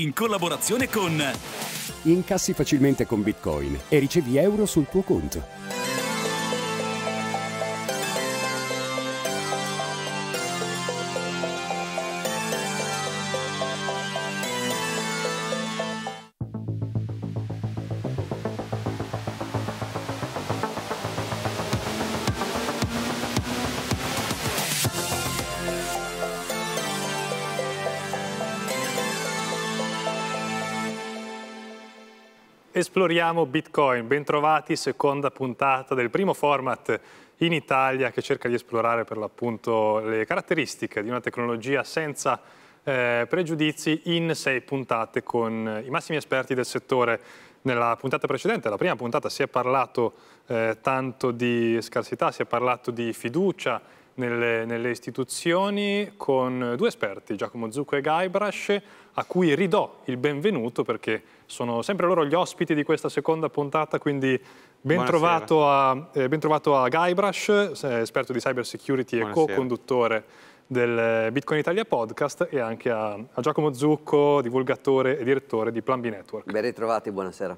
in collaborazione con... Incassi facilmente con Bitcoin e ricevi euro sul tuo conto. Esploriamo Bitcoin, bentrovati, seconda puntata del primo format in Italia che cerca di esplorare per l'appunto le caratteristiche di una tecnologia senza eh, pregiudizi in sei puntate con i massimi esperti del settore. Nella puntata precedente, la prima puntata, si è parlato eh, tanto di scarsità, si è parlato di fiducia, nelle, nelle, istituzioni con due esperti, Giacomo Zucco e Guybrush, a cui ridò il benvenuto perché sono sempre loro gli ospiti di questa seconda puntata, quindi ben, trovato a, eh, ben trovato a, Guybrush, eh, esperto di cyber security e co-conduttore del Bitcoin Italia Podcast e anche a, a Giacomo Zucco, divulgatore e direttore di Plan B Network. Ben ritrovati, buonasera.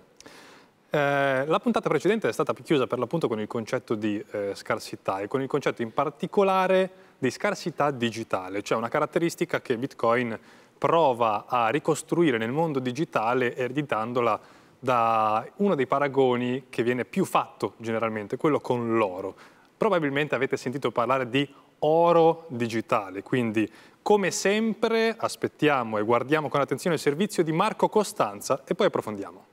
Eh, la puntata precedente è stata chiusa per l'appunto con il concetto di eh, scarsità e con il concetto in particolare di scarsità digitale, cioè una caratteristica che Bitcoin prova a ricostruire nel mondo digitale ereditandola da uno dei paragoni che viene più fatto generalmente, quello con l'oro. Probabilmente avete sentito parlare di oro digitale, quindi come sempre aspettiamo e guardiamo con attenzione il servizio di Marco Costanza e poi approfondiamo.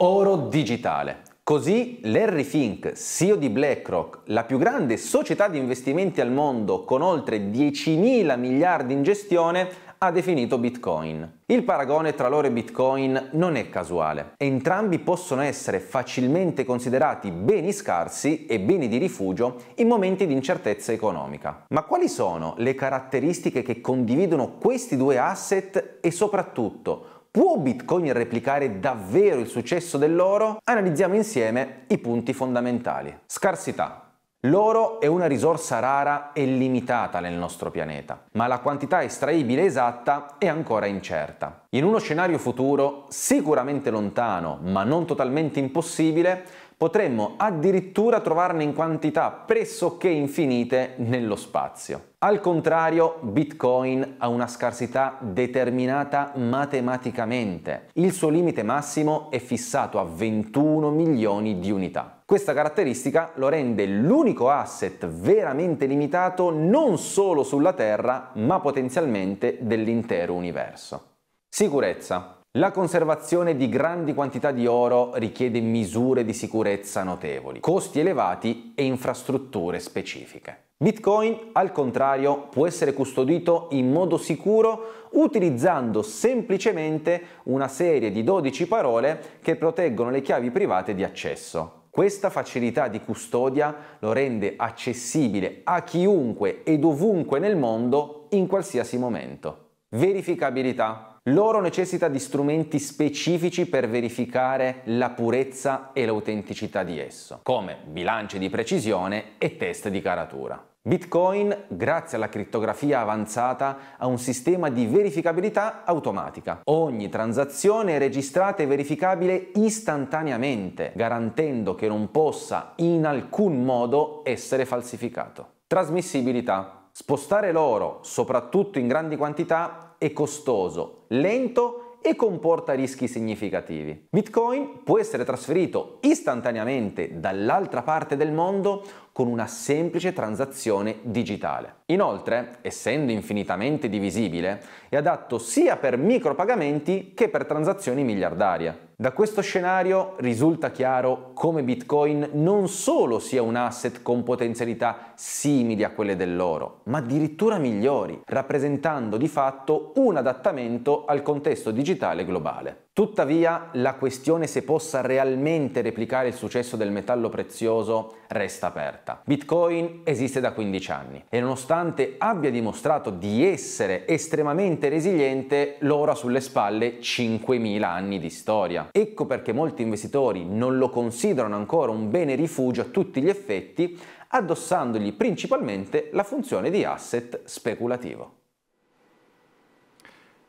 Oro digitale. Così Larry Fink, CEO di BlackRock, la più grande società di investimenti al mondo con oltre 10.000 miliardi in gestione, ha definito Bitcoin. Il paragone tra l'oro e Bitcoin non è casuale. Entrambi possono essere facilmente considerati beni scarsi e beni di rifugio in momenti di incertezza economica. Ma quali sono le caratteristiche che condividono questi due asset e soprattutto Può Bitcoin replicare davvero il successo dell'oro? Analizziamo insieme i punti fondamentali. Scarsità. L'oro è una risorsa rara e limitata nel nostro pianeta, ma la quantità estraibile esatta è ancora incerta. In uno scenario futuro, sicuramente lontano, ma non totalmente impossibile, Potremmo addirittura trovarne in quantità pressoché infinite nello spazio. Al contrario, Bitcoin ha una scarsità determinata matematicamente. Il suo limite massimo è fissato a 21 milioni di unità. Questa caratteristica lo rende l'unico asset veramente limitato non solo sulla Terra, ma potenzialmente dell'intero universo. Sicurezza. La conservazione di grandi quantità di oro richiede misure di sicurezza notevoli, costi elevati e infrastrutture specifiche. Bitcoin, al contrario, può essere custodito in modo sicuro utilizzando semplicemente una serie di 12 parole che proteggono le chiavi private di accesso. Questa facilità di custodia lo rende accessibile a chiunque e dovunque nel mondo in qualsiasi momento. Verificabilità loro necessita di strumenti specifici per verificare la purezza e l'autenticità di esso, come bilanci di precisione e test di caratura. Bitcoin, grazie alla crittografia avanzata, ha un sistema di verificabilità automatica. Ogni transazione è registrata e verificabile istantaneamente, garantendo che non possa in alcun modo essere falsificato. Trasmissibilità. Spostare l'oro, soprattutto in grandi quantità, è costoso, lento e comporta rischi significativi. Bitcoin può essere trasferito istantaneamente dall'altra parte del mondo con una semplice transazione digitale. Inoltre, essendo infinitamente divisibile, è adatto sia per micropagamenti che per transazioni miliardarie. Da questo scenario risulta chiaro come Bitcoin non solo sia un asset con potenzialità simili a quelle dell'oro, ma addirittura migliori, rappresentando di fatto un adattamento al contesto digitale globale. Tuttavia, la questione se possa realmente replicare il successo del metallo prezioso resta aperta. Bitcoin esiste da 15 anni e nonostante abbia dimostrato di essere estremamente resiliente, l'ora sulle spalle 5.000 anni di storia. Ecco perché molti investitori non lo considerano ancora un bene rifugio a tutti gli effetti, addossandogli principalmente la funzione di asset speculativo.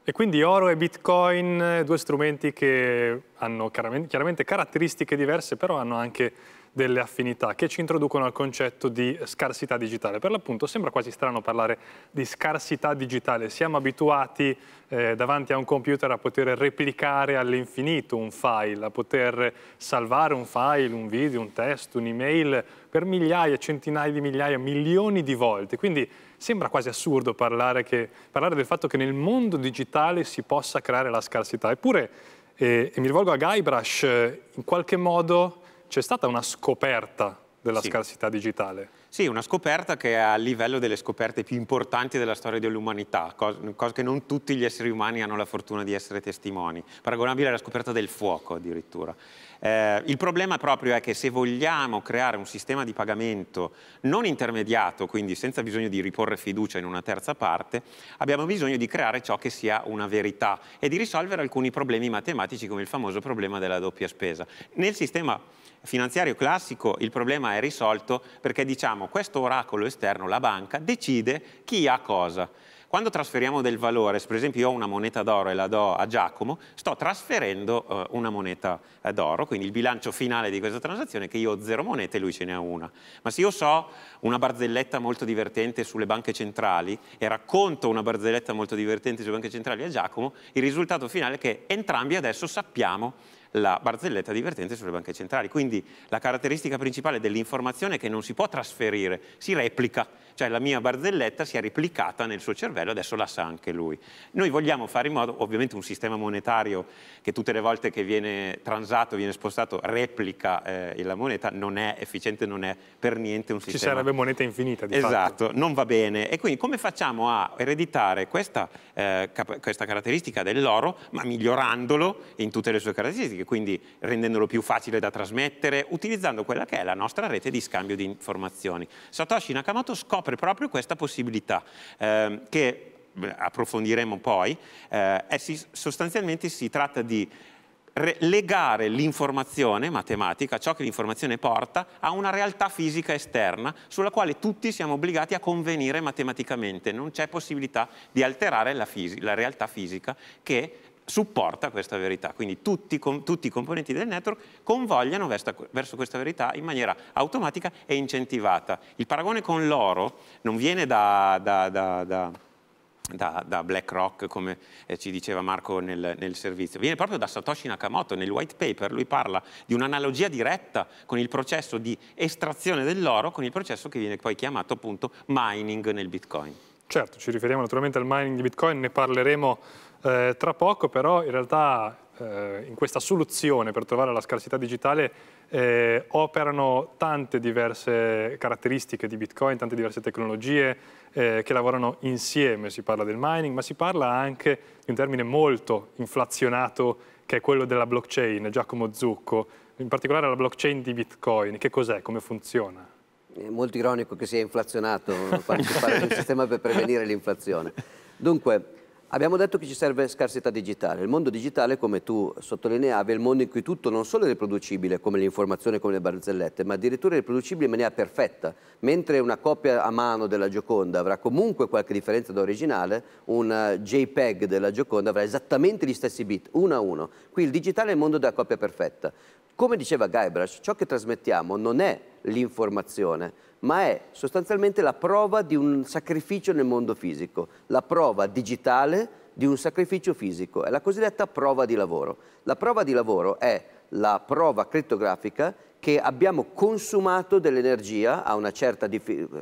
E quindi oro e bitcoin, eh, due strumenti che hanno chiaramente caratteristiche diverse, però hanno anche delle affinità che ci introducono al concetto di scarsità digitale. Per l'appunto sembra quasi strano parlare di scarsità digitale, siamo abituati eh, davanti a un computer a poter replicare all'infinito un file, a poter salvare un file, un video, un testo, un'email per migliaia, centinaia di migliaia, milioni di volte. Quindi Sembra quasi assurdo parlare, che, parlare del fatto che nel mondo digitale si possa creare la scarsità, eppure, eh, e mi rivolgo a Guybrush, eh, in qualche modo c'è stata una scoperta della sì. scarsità digitale. Sì, una scoperta che è a livello delle scoperte più importanti della storia dell'umanità, cosa, che non tutti gli esseri umani hanno la fortuna di essere testimoni, paragonabile alla scoperta del fuoco addirittura. Eh, il problema proprio è che se vogliamo creare un sistema di pagamento non intermediato, quindi senza bisogno di riporre fiducia in una terza parte, abbiamo bisogno di creare ciò che sia una verità e di risolvere alcuni problemi matematici come il famoso problema della doppia spesa. Nel sistema finanziario classico il problema è risolto perché diciamo questo oracolo esterno, la banca, decide chi ha cosa. Quando trasferiamo del valore, se per esempio io ho una moneta d'oro e la do a Giacomo, sto trasferendo eh, una moneta eh, d'oro, quindi il bilancio finale di questa transazione è che io ho zero monete e lui ce ne ha una. Ma se io so una barzelletta molto divertente sulle banche centrali e racconto una barzelletta molto divertente sulle banche centrali a Giacomo, il risultato finale è che entrambi adesso sappiamo la barzelletta divertente sulle banche centrali. Quindi la caratteristica principale dell'informazione è che non si può trasferire, si replica cioè la mia barzelletta si è replicata nel suo cervello, adesso la sa anche lui. Noi vogliamo fare in modo, ovviamente un sistema monetario che tutte le volte che viene transato, viene spostato, replica eh, la moneta, non è efficiente, non è per niente un sistema. Ci sarebbe moneta infinita, di Esatto, fatto. non va bene. E quindi come facciamo a ereditare questa, eh, questa caratteristica dell'oro, ma migliorandolo in tutte le sue caratteristiche, quindi rendendolo più facile da trasmettere, utilizzando quella che è la nostra rete di scambio di informazioni. Satoshi Nakamoto scopre offre proprio questa possibilità eh, che approfondiremo poi, eh, è si, sostanzialmente si tratta di legare l'informazione matematica, ciò che l'informazione porta, a una realtà fisica esterna sulla quale tutti siamo obbligati a convenire matematicamente. Non c'è possibilità di alterare la, la realtà fisica che supporta questa verità, quindi tutti, com, tutti i componenti del network convogliano verso, verso questa verità in maniera automatica e incentivata. Il paragone con l'oro non viene da, da, da, da da, da BlackRock, come eh, ci diceva Marco nel, nel, servizio. Viene proprio da Satoshi Nakamoto, nel white paper lui parla di un'analogia diretta con il processo di estrazione dell'oro, con il processo che viene poi chiamato appunto mining nel Bitcoin. Certo, ci riferiamo naturalmente al mining di Bitcoin, ne parleremo eh, tra poco però in realtà eh, in questa soluzione per trovare la scarsità digitale eh, operano tante diverse caratteristiche di Bitcoin, tante diverse tecnologie eh, che lavorano insieme, si parla del mining, ma si parla anche di un termine molto inflazionato che è quello della blockchain, Giacomo Zucco, in particolare la blockchain di Bitcoin, che cos'è, come funziona? È molto ironico che sia inflazionato, si parla di un sistema per prevenire l'inflazione. Dunque, Abbiamo detto che ci serve scarsità digitale. Il mondo digitale, come tu sottolineavi, è il mondo in cui tutto non solo è riproducibile, come l'informazione, come le barzellette, ma addirittura è riproducibile in maniera perfetta. Mentre una copia a mano della Gioconda avrà comunque qualche differenza da originale, un eh, JPEG della Gioconda avrà esattamente gli stessi bit, uno a uno. Qui il digitale è il mondo della copia perfetta. Come diceva Guybrush, ciò che trasmettiamo non è l'informazione, ma è sostanzialmente la prova di un sacrificio nel mondo fisico, la prova digitale di un sacrificio fisico, è la cosiddetta prova di lavoro. La prova di lavoro è la prova crittografica che abbiamo consumato dell'energia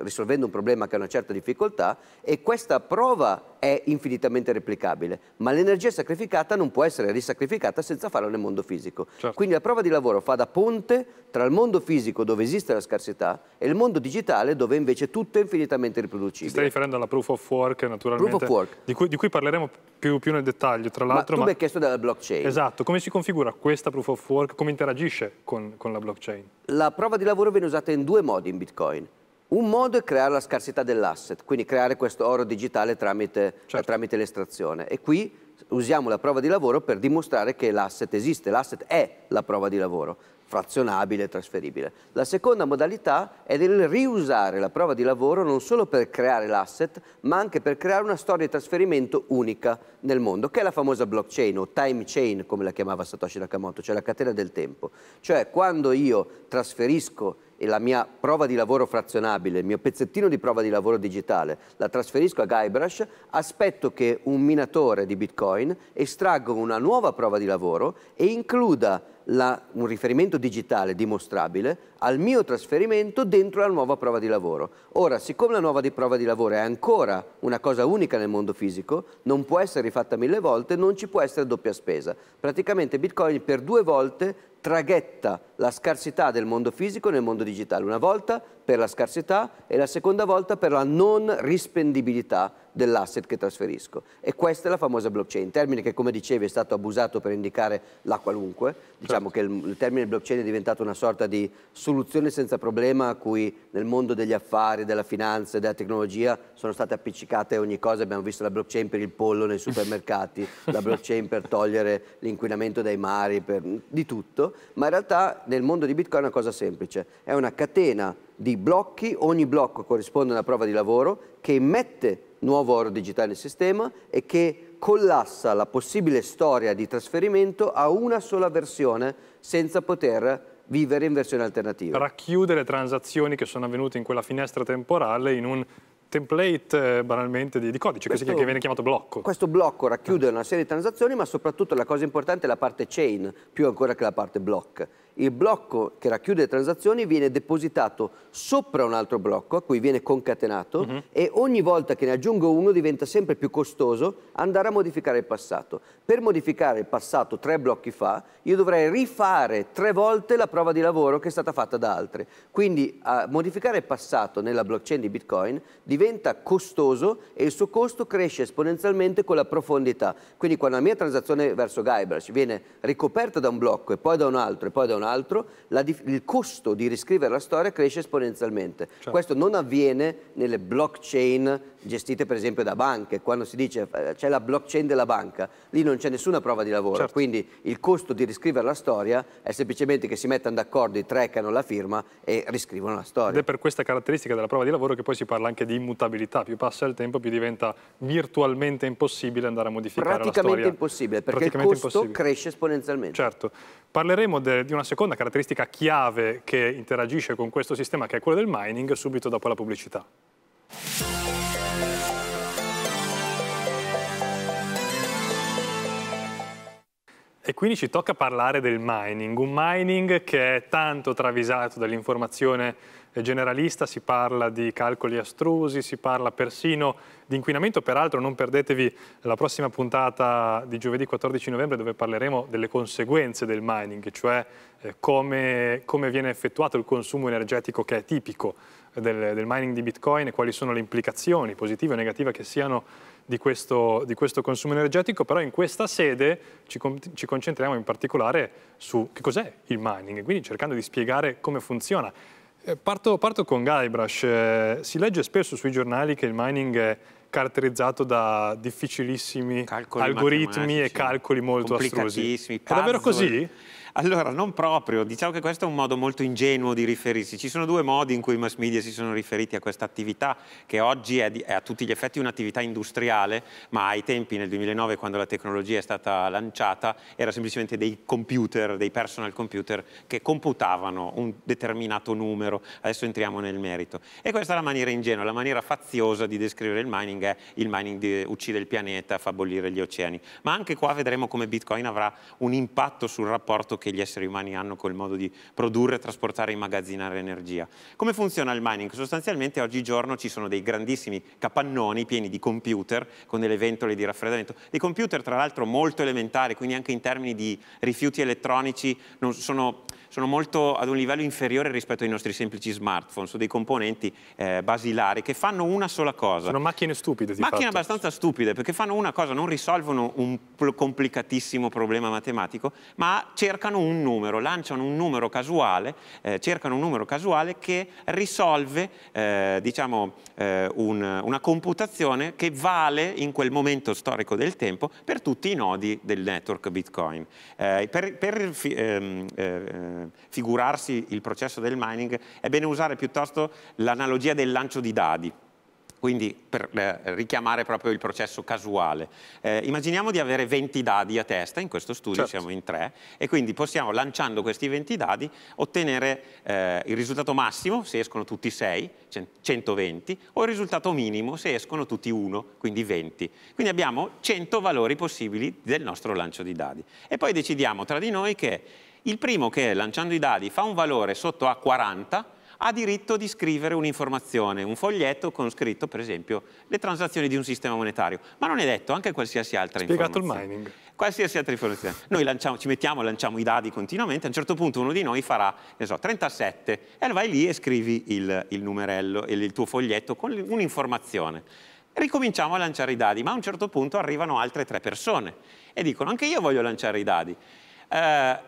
risolvendo un problema che ha una certa difficoltà e questa prova è infinitamente replicabile, ma l'energia sacrificata non può essere risacrificata senza farlo nel mondo fisico. Certo. Quindi la prova di lavoro fa da ponte tra il mondo fisico dove esiste la scarsità e il mondo digitale dove invece tutto è infinitamente riproducibile. Ti stai riferendo alla proof of work naturalmente, proof of work. Di, cui, di cui parleremo più, più, nel dettaglio tra l'altro. Ma tu ma... mi hai chiesto della blockchain. Esatto, come si configura questa proof of work, come interagisce con, con la blockchain? La prova di lavoro viene usata in due modi in Bitcoin. Un modo è creare la scarsità dell'asset, quindi creare questo oro digitale tramite, certo. tramite l'estrazione. E qui usiamo la prova di lavoro per dimostrare che l'asset esiste, l'asset è la prova di lavoro, frazionabile, trasferibile. La seconda modalità è del riusare la prova di lavoro non solo per creare l'asset, ma anche per creare una storia di trasferimento unica nel mondo, che è la famosa blockchain o time chain, come la chiamava Satoshi Nakamoto, cioè la catena del tempo. Cioè quando io trasferisco e la mia prova di lavoro frazionabile, il mio pezzettino di prova di lavoro digitale, la trasferisco a Guybrush, aspetto che un minatore di Bitcoin estragga una nuova prova di lavoro e includa la, un riferimento digitale dimostrabile al mio trasferimento dentro la nuova prova di lavoro. Ora, siccome la nuova di prova di lavoro è ancora una cosa unica nel mondo fisico, non può essere rifatta mille volte, non ci può essere doppia spesa. Praticamente Bitcoin per due volte traghetta la scarsità del mondo fisico nel mondo digitale. Una volta per la scarsità e la seconda volta per la non rispendibilità dell'asset che trasferisco. E questa è la famosa blockchain, termine che come dicevi è stato abusato per indicare la qualunque, diciamo certo. che il, il, termine blockchain è diventato una sorta di soluzione senza problema a cui nel mondo degli affari, della finanza e della tecnologia sono state appiccicate ogni cosa, abbiamo visto la blockchain per il pollo nei supermercati, la blockchain per togliere l'inquinamento dai mari, per, di tutto, ma in realtà nel mondo di Bitcoin è una cosa semplice, è una catena di blocchi, ogni blocco corrisponde a una prova di lavoro che immette nuovo oro digitale nel sistema e che collassa la possibile storia di trasferimento a una sola versione senza poter vivere in versione alternativa. Racchiude le transazioni che sono avvenute in quella finestra temporale in un template eh, banalmente di, di codice questo, che, viene chiamato blocco. Questo blocco racchiude una serie di transazioni ma soprattutto la cosa importante è la parte chain più ancora che la parte block il blocco che racchiude le transazioni viene depositato sopra un altro blocco a cui viene concatenato uh mhm. -huh. e ogni volta che ne aggiungo uno diventa sempre più costoso andare a modificare il passato. Per modificare il passato tre blocchi fa io dovrei rifare tre volte la prova di lavoro che è stata fatta da altri. Quindi modificare il passato nella blockchain di Bitcoin diventa costoso e il suo costo cresce esponenzialmente con la profondità. Quindi quando la mia transazione verso Guybrush viene ricoperta da un blocco e poi da un altro e poi da un altro altro, la, il costo di riscrivere la storia cresce esponenzialmente. Certo. Questo non avviene nelle blockchain gestite per esempio da banche, quando si dice eh, c'è la blockchain della banca, lì non c'è nessuna prova di lavoro, certo. quindi il costo di riscrivere la storia è semplicemente che si mettano d'accordo i tre che hanno la firma e riscrivono la storia. Ed è per questa caratteristica della prova di lavoro che poi si parla anche di immutabilità, più passa il tempo più diventa virtualmente impossibile andare a modificare la storia. Praticamente impossibile, perché Praticamente il costo impossibile. cresce esponenzialmente. Certo. Parleremo de, di una seconda caratteristica chiave che interagisce con questo sistema che è quello del mining subito dopo la pubblicità. E quindi ci tocca parlare del mining, un mining che è tanto travisato dall'informazione generalista, si parla di calcoli astrusi, si parla persino di inquinamento, peraltro non perdetevi la prossima puntata di giovedì 14 novembre dove parleremo delle conseguenze del mining, cioè eh, come, come viene effettuato il consumo energetico che è tipico del, del mining di Bitcoin e quali sono le implicazioni positive o negative che siano di questo, di questo consumo energetico, però in questa sede ci, con, ci concentriamo in particolare su che cos'è il mining, quindi cercando di spiegare come funziona. Eh, parto, parto, con Guybrush. Eh, si legge spesso sui giornali che il mining è caratterizzato da difficilissimi calcoli algoritmi e calcoli molto astrusi. È davvero così? Allora, non proprio, diciamo che questo è un modo molto ingenuo di riferirsi. Ci sono due modi in cui i mass media si sono riferiti a questa attività, che oggi è, di, è a tutti gli effetti un'attività industriale, ma ai tempi, nel 2009, quando la tecnologia è stata lanciata, era semplicemente dei computer, dei personal computer, che computavano un determinato numero. Adesso entriamo nel merito. E questa è la maniera ingenua, la maniera faziosa di descrivere il mining è il mining di, uccide il pianeta, fa bollire gli oceani. Ma anche qua vedremo come Bitcoin avrà un impatto sul rapporto che che gli esseri umani hanno col modo di produrre, trasportare e immagazzinare energia. Come funziona il mining? Sostanzialmente oggigiorno ci sono dei grandissimi capannoni pieni di computer con delle ventole di raffreddamento, dei computer tra l'altro molto elementari, quindi anche in termini di rifiuti elettronici non sono sono molto ad un livello inferiore rispetto ai nostri semplici smartphone, sono dei componenti eh, basilari che fanno una sola cosa. Sono macchine stupide. Di macchine fatto. abbastanza stupide perché fanno una cosa, non risolvono un complicatissimo problema matematico, ma cercano un numero, lanciano un numero casuale, eh, cercano un numero casuale che risolve eh, diciamo, eh, un, una computazione che vale in quel momento storico del tempo per tutti i nodi del network Bitcoin. Eh, per, per ehm, eh, eh, figurarsi il processo del mining, è bene usare piuttosto l'analogia del lancio di dadi quindi per eh, richiamare proprio il processo casuale. Eh, immaginiamo di avere 20 dadi a testa, in questo studio certo. siamo in tre, e quindi possiamo, lanciando questi 20 dadi, ottenere eh, il risultato massimo, se escono tutti 6, 120, o il risultato minimo, se escono tutti 1, quindi 20. Quindi abbiamo 100 valori possibili del nostro lancio di dadi. E poi decidiamo tra di noi che il primo che, lanciando i dadi, fa un valore sotto a 40 ha diritto di scrivere un'informazione, un foglietto con scritto, per esempio, le transazioni di un sistema monetario. Ma non è detto anche qualsiasi altra Spiegato informazione. Spiegato il mining. Qualsiasi altra informazione. Noi lanciamo, ci mettiamo, lanciamo i dadi continuamente, a un certo punto uno di noi farà, ne so, 37, e vai lì e scrivi il, il numerello, il, il tuo foglietto con un'informazione. Ricominciamo a lanciare i dadi, ma a un certo punto arrivano altre tre persone e dicono anche io voglio lanciare i dadi. Eh,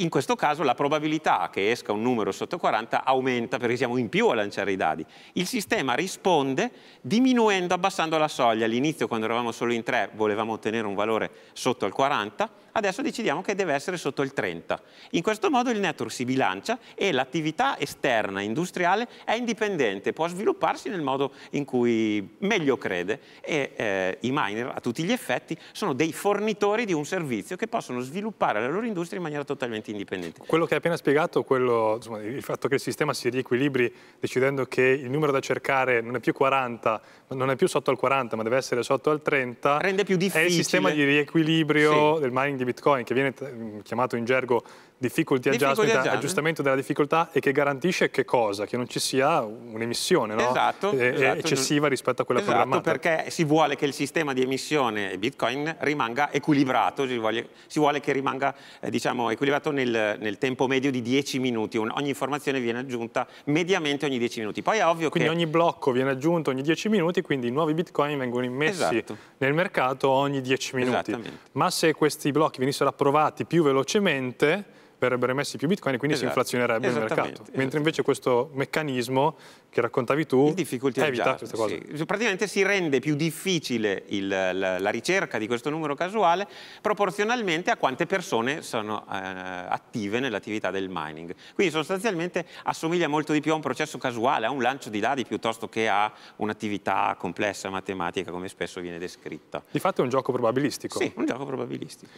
in questo caso la probabilità che esca un numero sotto 40 aumenta perché siamo in più a lanciare i dadi. Il sistema risponde diminuendo, abbassando la soglia. All'inizio quando eravamo solo in 3 volevamo ottenere un valore sotto il 40, adesso decidiamo che deve essere sotto il 30. In questo modo il network si bilancia e l'attività esterna industriale è indipendente, può svilupparsi nel modo in cui meglio crede e eh, i miner a tutti gli effetti sono dei fornitori di un servizio che possono sviluppare la loro industria in maniera totalmente soggetti indipendenti. Quello che hai appena spiegato, quello, insomma, il fatto che il sistema si riequilibri decidendo che il numero da cercare non è più 40, non è più sotto al 40, ma deve essere sotto al 30, rende più difficile. È il sistema di riequilibrio sì. del mining di Bitcoin, che viene mm, chiamato in gergo difficulty, adjustment, adjustment, aggiustamento della difficoltà e che garantisce che cosa? Che non ci sia un'emissione no? esatto, eh, esatto, eccessiva rispetto a quella esatto, programmata. perché si vuole che il sistema di emissione Bitcoin rimanga equilibrato, si vuole, si vuole che rimanga eh, diciamo, equilibrato nel, nel, tempo medio di 10 minuti, Un, ogni informazione viene aggiunta mediamente ogni 10 minuti. Poi è ovvio quindi che... ogni blocco viene aggiunto ogni 10 minuti, quindi nuovi Bitcoin vengono immessi esatto. nel mercato ogni 10 minuti. Ma se questi blocchi venissero approvati più velocemente, verrebbero emessi più bitcoin e quindi esatto. si inflazionerebbe il mercato. Mentre esatto. invece questo meccanismo che raccontavi tu evita questa cosa. Sì. Praticamente si rende più difficile il, la, la, ricerca di questo numero casuale proporzionalmente a quante persone sono eh, attive nell'attività del mining. Quindi sostanzialmente assomiglia molto di più a un processo casuale, a un lancio di dadi piuttosto che a un'attività complessa matematica come spesso viene descritta. Di fatto è un gioco probabilistico. Sì, un gioco probabilistico.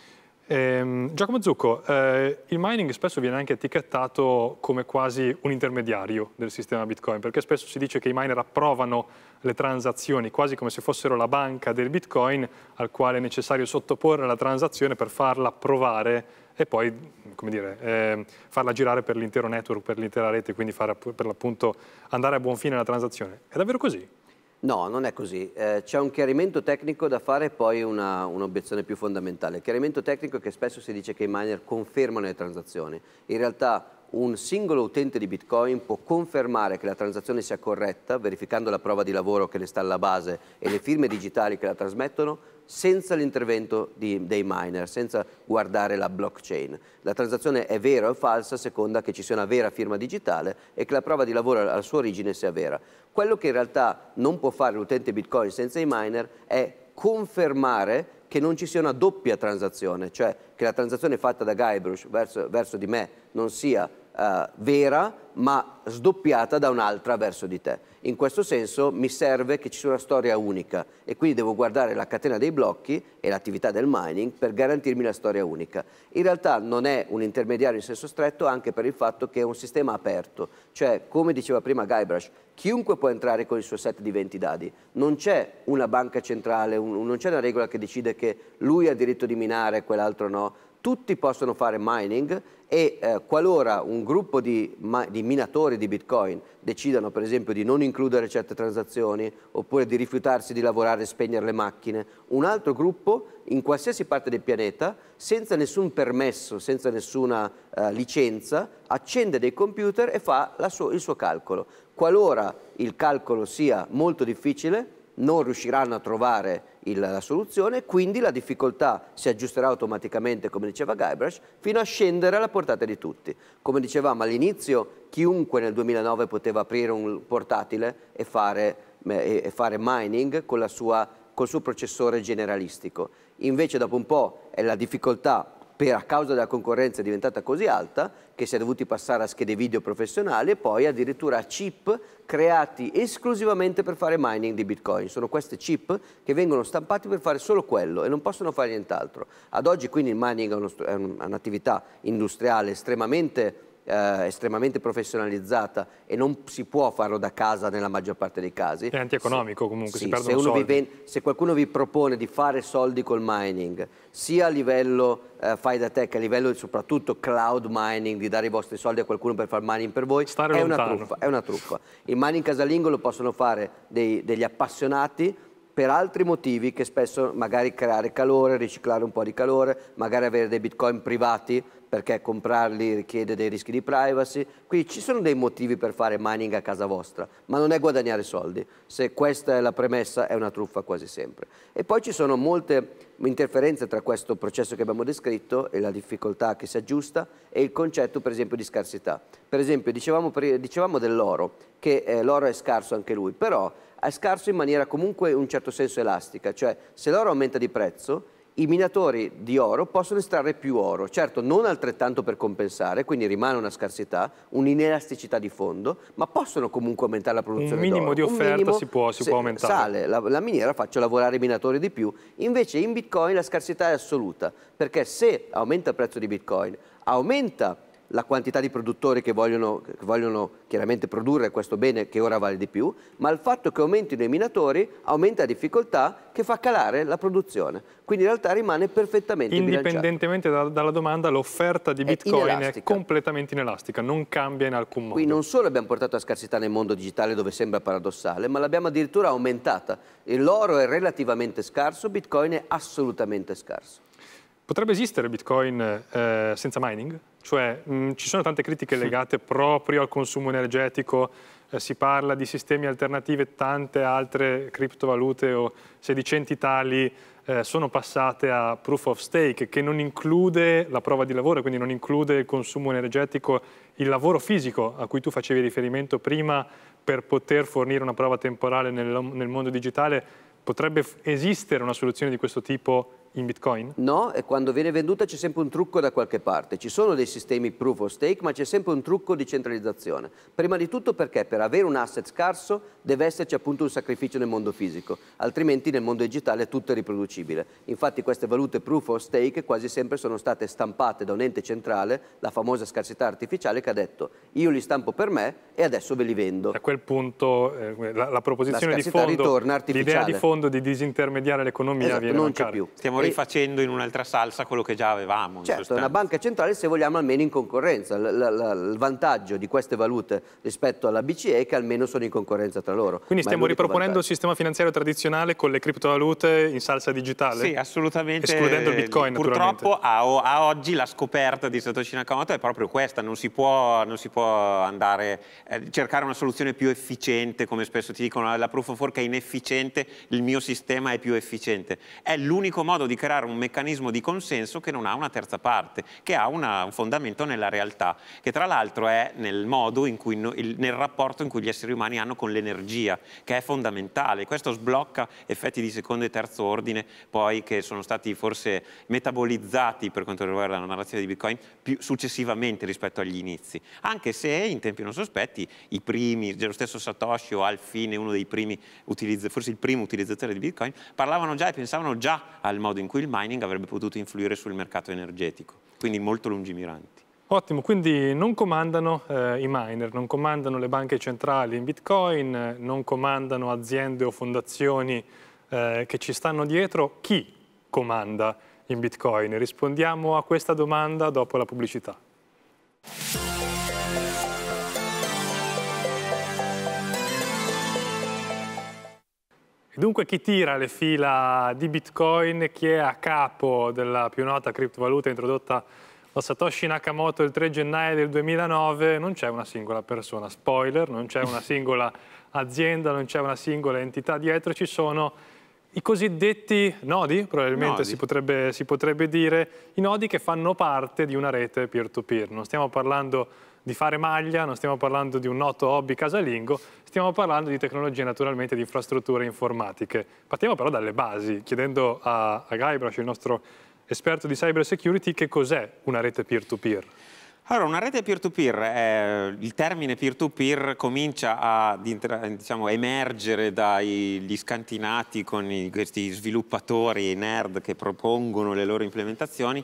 Eh, Giacomo Zucco, eh, il mining spesso viene anche etichettato come quasi un intermediario del sistema Bitcoin, perché spesso si dice che i miner approvano le transazioni quasi come se fossero la banca del Bitcoin al quale è necessario sottoporre la transazione per farla approvare e poi dire, eh, farla girare per l'intero network, per l'intera rete, quindi fare, per l'appunto andare a buon fine la transazione. È davvero così? No, non è così. Eh, c'è un chiarimento tecnico da fare e poi un'obiezione più fondamentale. Il chiarimento tecnico è che spesso si dice che i miner confermano le transazioni. In realtà un singolo utente di Bitcoin può confermare che la transazione sia corretta, verificando la prova di lavoro che ne sta alla base e le firme digitali che la trasmettono, senza l'intervento dei miner, senza guardare la blockchain. La transazione è vera o falsa a seconda che ci sia una vera firma digitale e che la prova di lavoro alla sua origine sia vera. Quello che in realtà non può fare l'utente Bitcoin senza i miner è confermare che non ci sia una doppia transazione, cioè che la transazione fatta da Guybrush verso, verso di me non sia eh, vera ma sdoppiata da un'altra verso di te. In questo senso mi serve che ci sia una storia unica e quindi devo guardare la catena dei blocchi e l'attività del mining per garantirmi la storia unica. In realtà non è un intermediario in senso stretto anche per il fatto che è un sistema aperto, cioè come diceva prima Guybrush, chiunque può entrare con il suo set di 20 dadi, non c'è una banca centrale, un, non c'è una regola che decide che lui ha diritto di minare e quell'altro no, tutti possono fare mining e eh, qualora un gruppo di, di, minatori di bitcoin decidano per esempio di non includere certe transazioni oppure di rifiutarsi di lavorare e spegnere le macchine, un altro gruppo in qualsiasi parte del pianeta senza nessun permesso, senza nessuna eh, licenza accende dei computer e fa suo, il suo calcolo. Qualora il calcolo sia molto difficile non riusciranno a trovare il, la soluzione, quindi la difficoltà si aggiusterà automaticamente, come diceva Guybrush, fino a scendere alla portata di tutti. Come dicevamo all'inizio, chiunque nel 2009 poteva aprire un portatile e fare, e fare mining con la sua col suo processore generalistico. Invece dopo un po' è la difficoltà per, a causa della concorrenza è diventata così alta che si è dovuti passare a schede video professionali e poi addirittura a chip creati esclusivamente per fare mining di bitcoin. Sono queste chip che vengono stampate per fare solo quello e non possono fare nient'altro. Ad oggi quindi il mining è, un'attività industriale estremamente eh, estremamente professionalizzata e non si può farlo da casa nella maggior parte dei casi. È antieconomico comunque, sì, si perdono se, vi, se qualcuno vi propone di fare soldi col mining, sia a livello eh, fai da tech, a livello soprattutto cloud mining, di dare i vostri soldi a qualcuno per fare mining per voi, Stare è lontano. una, truffa, è una truffa. Il mining casalingo lo possono fare dei, degli appassionati per altri motivi che spesso magari creare calore, riciclare un po' di calore, magari avere dei bitcoin privati perché comprarli richiede dei rischi di privacy. Quindi ci sono dei motivi per fare mining a casa vostra, ma non è guadagnare soldi. Se questa è la premessa è una truffa quasi sempre. E poi ci sono molte interferenze tra questo processo che abbiamo descritto e la difficoltà che si aggiusta e il concetto per esempio di scarsità. Per esempio dicevamo, dicevamo dell'oro, che eh, l'oro è scarso anche lui, però è scarso in maniera comunque in un certo senso elastica, cioè se l'oro aumenta di prezzo i minatori di oro possono estrarre più oro, certo non altrettanto per compensare, quindi rimane una scarsità, un'inelasticità di fondo, ma possono comunque aumentare la produzione di oro. Un minimo di offerta minimo si, può, si può, aumentare. Sale, la, la miniera faccio lavorare i minatori di più, invece in Bitcoin la scarsità è assoluta, perché se aumenta il prezzo di Bitcoin, aumenta la quantità di produttori che vogliono, che vogliono, chiaramente produrre questo bene che ora vale di più, ma il fatto che aumentino i minatori aumenta la difficoltà che fa calare la produzione. Quindi in realtà rimane perfettamente Indipendentemente da, dalla domanda, l'offerta di Bitcoin è, è completamente inelastica, non cambia in alcun modo. Qui non solo abbiamo portato a scarsità nel mondo digitale dove sembra paradossale, ma l'abbiamo addirittura aumentata. L'oro è relativamente scarso, Bitcoin è assolutamente scarso. Potrebbe esistere Bitcoin eh, senza mining? Cioè mh, mm, ci sono tante critiche legate proprio al consumo energetico, eh, si parla di sistemi alternativi tante altre criptovalute o sedicenti tali eh, sono passate a proof of stake che non include la prova di lavoro, quindi non include il consumo energetico, il lavoro fisico a cui tu facevi riferimento prima per poter fornire una prova temporale nel, nel mondo digitale. Potrebbe esistere una soluzione di questo tipo in Bitcoin? No, e quando viene venduta c'è sempre un trucco da qualche parte. Ci sono dei sistemi proof of stake, ma c'è sempre un trucco di centralizzazione. Prima di tutto perché per avere un asset scarso deve esserci appunto un sacrificio nel mondo fisico, altrimenti nel mondo digitale tutto è riproducibile. Infatti queste valute proof of stake quasi sempre sono state stampate da un ente centrale, la famosa scarsità artificiale che ha detto io li stampo per me e adesso ve li vendo. A quel punto eh, la, la, proposizione la di fondo, l'idea di fondo di disintermediare l'economia esatto, viene non mancare. c'è più. Stiamo rifacendo in un'altra salsa quello che già avevamo. Certo, una banca centrale se vogliamo almeno in concorrenza. L -l -l il vantaggio di queste valute rispetto alla BCE è che almeno sono in concorrenza tra loro. Quindi stiamo riproponendo vantaggio. il sistema finanziario tradizionale con le criptovalute in salsa digitale? Sì, assolutamente. Escludendo il bitcoin Purtroppo a, a oggi la scoperta di Satoshi Nakamoto è proprio questa, non si può, non si può andare, eh, cercare una soluzione più efficiente, come spesso ti dicono ah, la proof of work è inefficiente, il mio sistema è più efficiente. È l'unico modo di creare un meccanismo di consenso che non ha una terza parte, che ha una, un fondamento nella realtà, che tra l'altro è nel modo in cui, no, il, nel rapporto in cui gli esseri umani hanno con l'energia, che è fondamentale. Questo sblocca effetti di secondo e terzo ordine, poi che sono stati forse metabolizzati per quanto riguarda la narrazione di Bitcoin più successivamente rispetto agli inizi. Anche se in tempi non sospetti i primi, lo stesso Satoshi o Alfine, uno dei primi, forse il primo utilizzatore di Bitcoin, parlavano già e pensavano già al modo modo in cui il mining avrebbe potuto influire sul mercato energetico, quindi molto lungimiranti. Ottimo, quindi non comandano eh, i miner, non comandano le banche centrali in bitcoin, non comandano aziende o fondazioni eh, che ci stanno dietro. Chi comanda in bitcoin? Rispondiamo a questa domanda dopo la pubblicità. Dunque chi tira le fila di Bitcoin, chi è a capo della più nota criptovaluta introdotta da Satoshi Nakamoto il 3 gennaio del 2009, non c'è una singola persona, spoiler, non c'è una singola azienda, non c'è una singola entità dietro, ci sono i cosiddetti nodi, probabilmente nodi. Si, potrebbe, si potrebbe dire, i nodi che fanno parte di una rete peer-to-peer. -peer. Non stiamo parlando di fare maglia, non stiamo parlando di un noto hobby casalingo, stiamo parlando di tecnologie naturalmente di infrastrutture informatiche. Partiamo però dalle basi, chiedendo a, a Guybrush, il nostro esperto di cyber security, che cos'è una rete peer-to-peer. allora, una rete peer-to-peer, eh, il termine peer-to-peer -peer comincia a diciamo, emergere dagli scantinati con i, questi sviluppatori nerd che propongono le loro implementazioni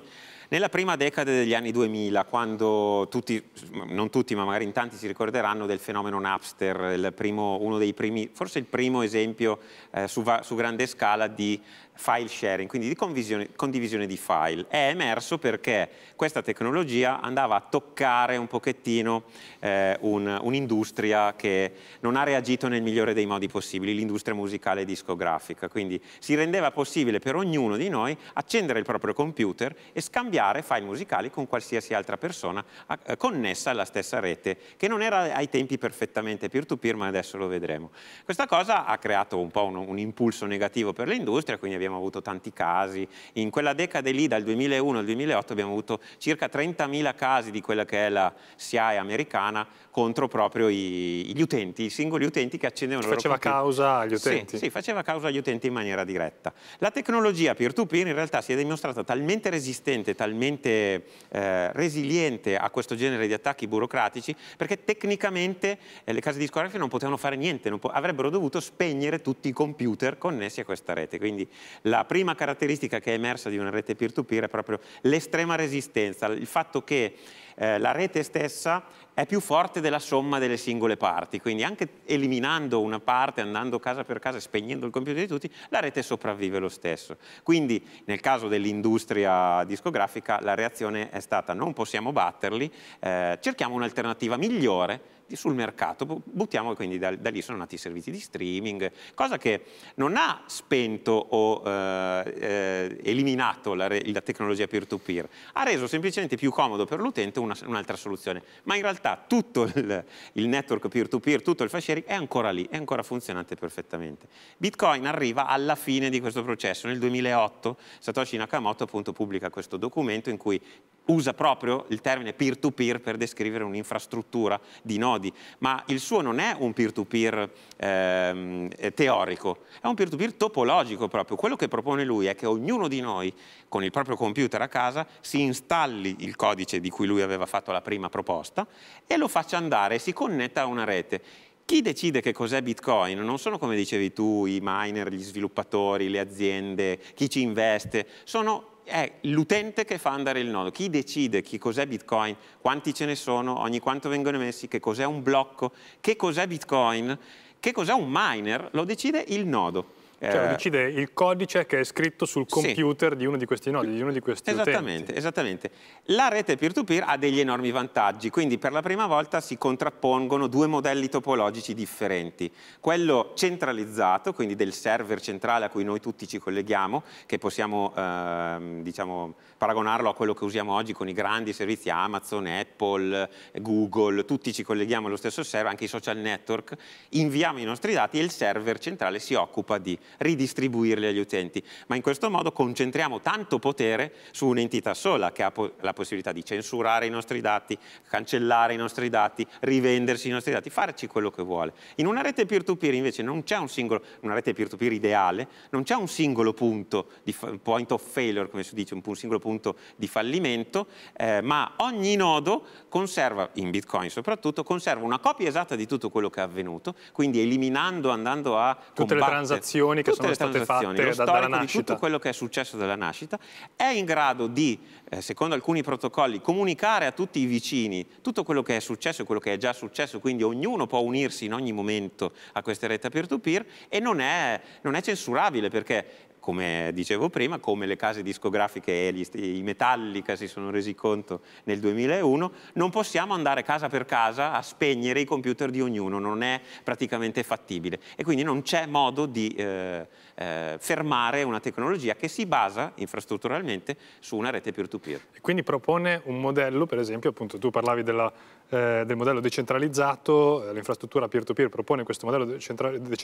nella prima decade degli anni 2000, quando tutti, non tutti, ma magari in tanti si ricorderanno del fenomeno Napster, primo, uno dei primi, forse il primo esempio eh, su, su grande scala di file sharing, quindi di condivisione di file. È emerso perché questa tecnologia andava a toccare un pochettino eh, un'industria che non ha reagito nel migliore dei modi possibili, l'industria musicale e discografica. Quindi si rendeva possibile per ognuno di noi accendere il proprio computer e scambiare file musicali con qualsiasi altra persona eh, connessa alla stessa rete, che non era ai tempi perfettamente peer-to-peer, -peer, ma adesso lo vedremo. Questa cosa ha creato un po' un, un impulso negativo per l'industria, quindi abbiamo abbiamo avuto tanti casi. In quella decade lì, dal 2001 al 2008, abbiamo avuto circa 30.000 casi di quella che è la SIAE americana, contro proprio i, gli utenti, i singoli utenti che accendevano... Faceva loro causa agli utenti. Sì, sì, faceva causa agli utenti in maniera diretta. La tecnologia peer-to-peer -peer in realtà si è dimostrata talmente resistente, talmente eh, resiliente a questo genere di attacchi burocratici, perché tecnicamente eh, le case discografiche non potevano fare niente, avrebbero dovuto spegnere tutti i computer connessi a questa rete. Quindi la prima caratteristica che è emersa di una rete peer-to-peer -peer è proprio l'estrema resistenza, il fatto che eh, la rete stessa è più forte della somma delle singole parti, quindi anche eliminando una parte, andando casa per casa, e spegnendo il computer di tutti, la rete sopravvive lo stesso. Quindi nel caso dell'industria discografica la reazione è stata non possiamo batterli, eh, cerchiamo un'alternativa migliore sul mercato, buttiamo quindi da, da, lì sono nati i servizi di streaming, cosa che non ha spento o eh, eh eliminato la, la tecnologia peer-to-peer, ha reso semplicemente più comodo per l'utente un'altra soluzione, ma in realtà tutto il, il network peer-to-peer, tutto il file è ancora lì, è ancora funzionante perfettamente. Bitcoin arriva alla fine di questo processo, nel 2008 Satoshi Nakamoto appunto pubblica questo documento in cui usa proprio il termine peer-to-peer per descrivere un'infrastruttura di nodi, ma il suo non è un peer-to-peer -peer, ehm, eh, teorico, è un peer-to-peer topologico proprio. Quello che propone lui è che ognuno di noi, con il proprio computer a casa, si installi il codice di cui lui aveva fatto la prima proposta e lo faccia andare, e si connetta a una rete. Chi decide che cos'è Bitcoin non sono, come dicevi tu, i miner, gli sviluppatori, le aziende, chi ci investe, sono è l'utente che fa andare il nodo. Chi decide chi cos'è Bitcoin, quanti ce ne sono, ogni quanto vengono emessi, che cos'è un blocco, che cos'è Bitcoin, che cos'è un miner, lo decide il nodo. Eh, cioè, decide il codice che è scritto sul computer sì. di uno di questi nodi, di uno di questi esattamente, utenti. Esattamente. La rete peer-to-peer ha degli enormi vantaggi, quindi per la prima volta si contrappongono due modelli topologici differenti. Quello centralizzato, quindi del server centrale a cui noi tutti ci colleghiamo, che possiamo eh, diciamo, paragonarlo a quello che usiamo oggi con i grandi servizi Amazon, Apple, Google, tutti ci colleghiamo allo stesso server, anche i social network, inviamo i nostri dati e il server centrale si occupa di ridistribuirli agli utenti, ma in questo modo concentriamo tanto potere su un'entità sola che ha po la possibilità di censurare i nostri dati, cancellare i nostri dati, rivendersi i nostri dati, farci quello che vuole. In una rete peer-to-peer invece non c'è un singolo, una rete peer-to-peer ideale, non c'è un singolo punto, di point of failure come si dice, un singolo punto di fallimento, eh, ma ogni nodo conserva, in Bitcoin soprattutto, conserva una copia esatta di tutto quello che è avvenuto, quindi eliminando, andando a... Tutte le transazioni transazioni che sono state fatte da, dalla nascita. tutto quello che è successo dalla nascita è in grado di, eh, secondo alcuni protocolli, comunicare a tutti i vicini tutto quello che è successo e quello che è già successo, quindi ognuno può unirsi in ogni momento a questa rete peer-to-peer -peer, e non è, non è censurabile perché come dicevo prima, come le case discografiche e gli, i Metallica si sono resi conto nel 2001, non possiamo andare casa per casa a spegnere i computer di ognuno, non è praticamente fattibile. E quindi non c'è modo di... Eh, eh, fermare una tecnologia che si basa infrastrutturalmente su una rete peer-to-peer. -peer. Quindi propone un modello, per esempio, appunto tu parlavi della, eh, del modello decentralizzato, eh, l'infrastruttura peer-to-peer propone questo modello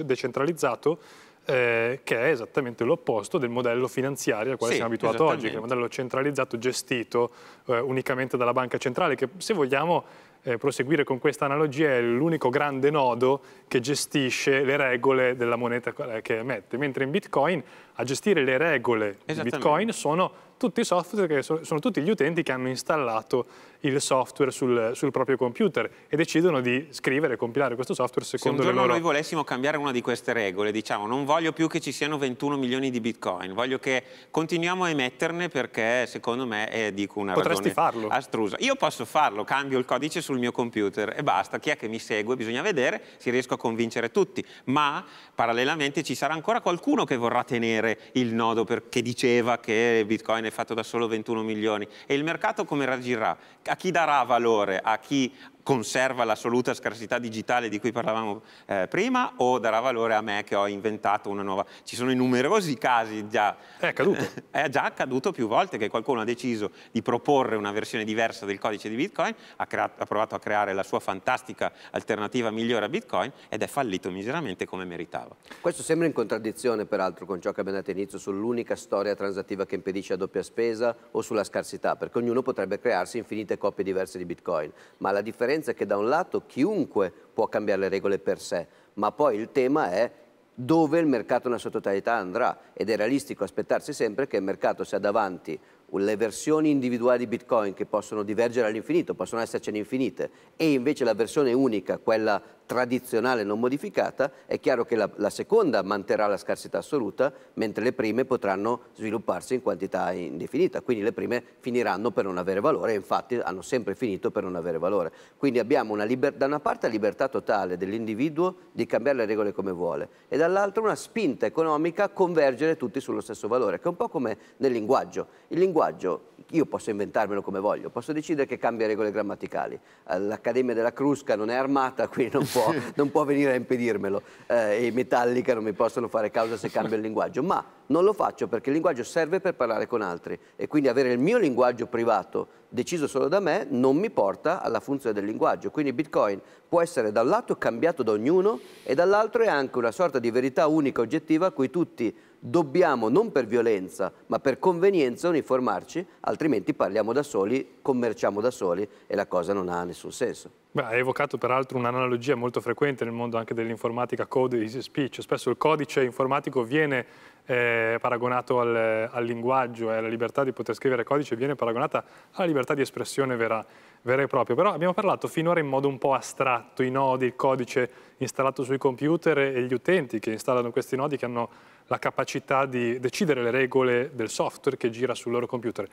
decentralizzato eh, che è esattamente l'opposto del modello finanziario al quale sì, siamo abituati oggi, che è un modello centralizzato gestito eh, unicamente dalla banca centrale, che se vogliamo eh, proseguire con questa analogia, è l'unico grande nodo che gestisce le regole della moneta eh, che emette, mentre in Bitcoin a gestire le regole di Bitcoin sono tutti i software che sono, sono, tutti gli utenti che hanno installato il software sul, sul, proprio computer e decidono di scrivere e compilare questo software secondo loro... Se un giorno noi volessimo cambiare una di queste regole, diciamo non voglio più che ci siano 21 milioni di bitcoin, voglio che continuiamo a emetterne perché secondo me è, dico una Potresti farlo. astrusa. Io posso farlo, cambio il codice sul mio computer e basta, chi è che mi segue bisogna vedere se riesco a convincere tutti, ma parallelamente ci sarà ancora qualcuno che vorrà tenere il nodo perché diceva che bitcoin è fatto da solo 21 milioni e il mercato come reagirà? A chi darà valore? A chi conserva l'assoluta scarsità digitale di cui parlavamo eh, prima o darà valore a me che ho inventato una nuova... Ci sono i numerosi casi già... È accaduto. è già accaduto più volte che qualcuno ha deciso di proporre una versione diversa del codice di Bitcoin, ha, creato, ha provato a creare la sua fantastica alternativa migliore a Bitcoin ed è fallito miseramente come meritava. Questo sembra in contraddizione peraltro con ciò che abbiamo detto inizio sull'unica storia transattiva che impedisce la doppia spesa o sulla scarsità, perché ognuno potrebbe crearsi infinite coppie diverse di Bitcoin, ma la differenza differenza è che da un lato chiunque può cambiare le regole per sé, ma poi il tema è dove il mercato nella sua totalità andrà ed è realistico aspettarsi sempre che il mercato sia davanti le versioni individuali di Bitcoin che possono divergere all'infinito, possono essercene infinite, e invece la versione unica, quella tradizionale non modificata, è chiaro che la, la, seconda manterrà la scarsità assoluta, mentre le prime potranno svilupparsi in quantità indefinita, quindi le prime finiranno per non avere valore, infatti hanno sempre finito per non avere valore. Quindi abbiamo una da una parte la libertà totale dell'individuo di cambiare le regole come vuole e dall'altra una spinta economica a convergere tutti sullo stesso valore, che è un po' come nel linguaggio. Il linguaggio io posso inventarmelo come voglio, posso decidere che cambia regole grammaticali. L'Accademia della Crusca non è armata, quindi non può può, non può venire a impedirmelo. Eh, e Metallica non mi possono fare causa se cambio il linguaggio, ma non lo faccio perché il linguaggio serve per parlare con altri e quindi avere il mio linguaggio privato deciso solo da me non mi porta alla funzione del linguaggio. Quindi Bitcoin può essere da un lato cambiato da ognuno e dall'altro è anche una sorta di verità unica, oggettiva, a cui tutti dobbiamo non per violenza ma per convenienza uniformarci, altrimenti parliamo da soli, commerciamo da soli e la cosa non ha nessun senso. Beh, hai evocato peraltro un'analogia molto frequente nel mondo anche dell'informatica code is speech, spesso il codice informatico viene eh, paragonato al, al linguaggio e alla libertà di poter scrivere codice viene paragonata alla libertà di espressione vera, vera e propria. Però abbiamo parlato finora in modo un po' astratto, i nodi, il codice installato sui computer e gli utenti che installano questi nodi che hanno la capacità di decidere le regole del software che gira sul loro computer.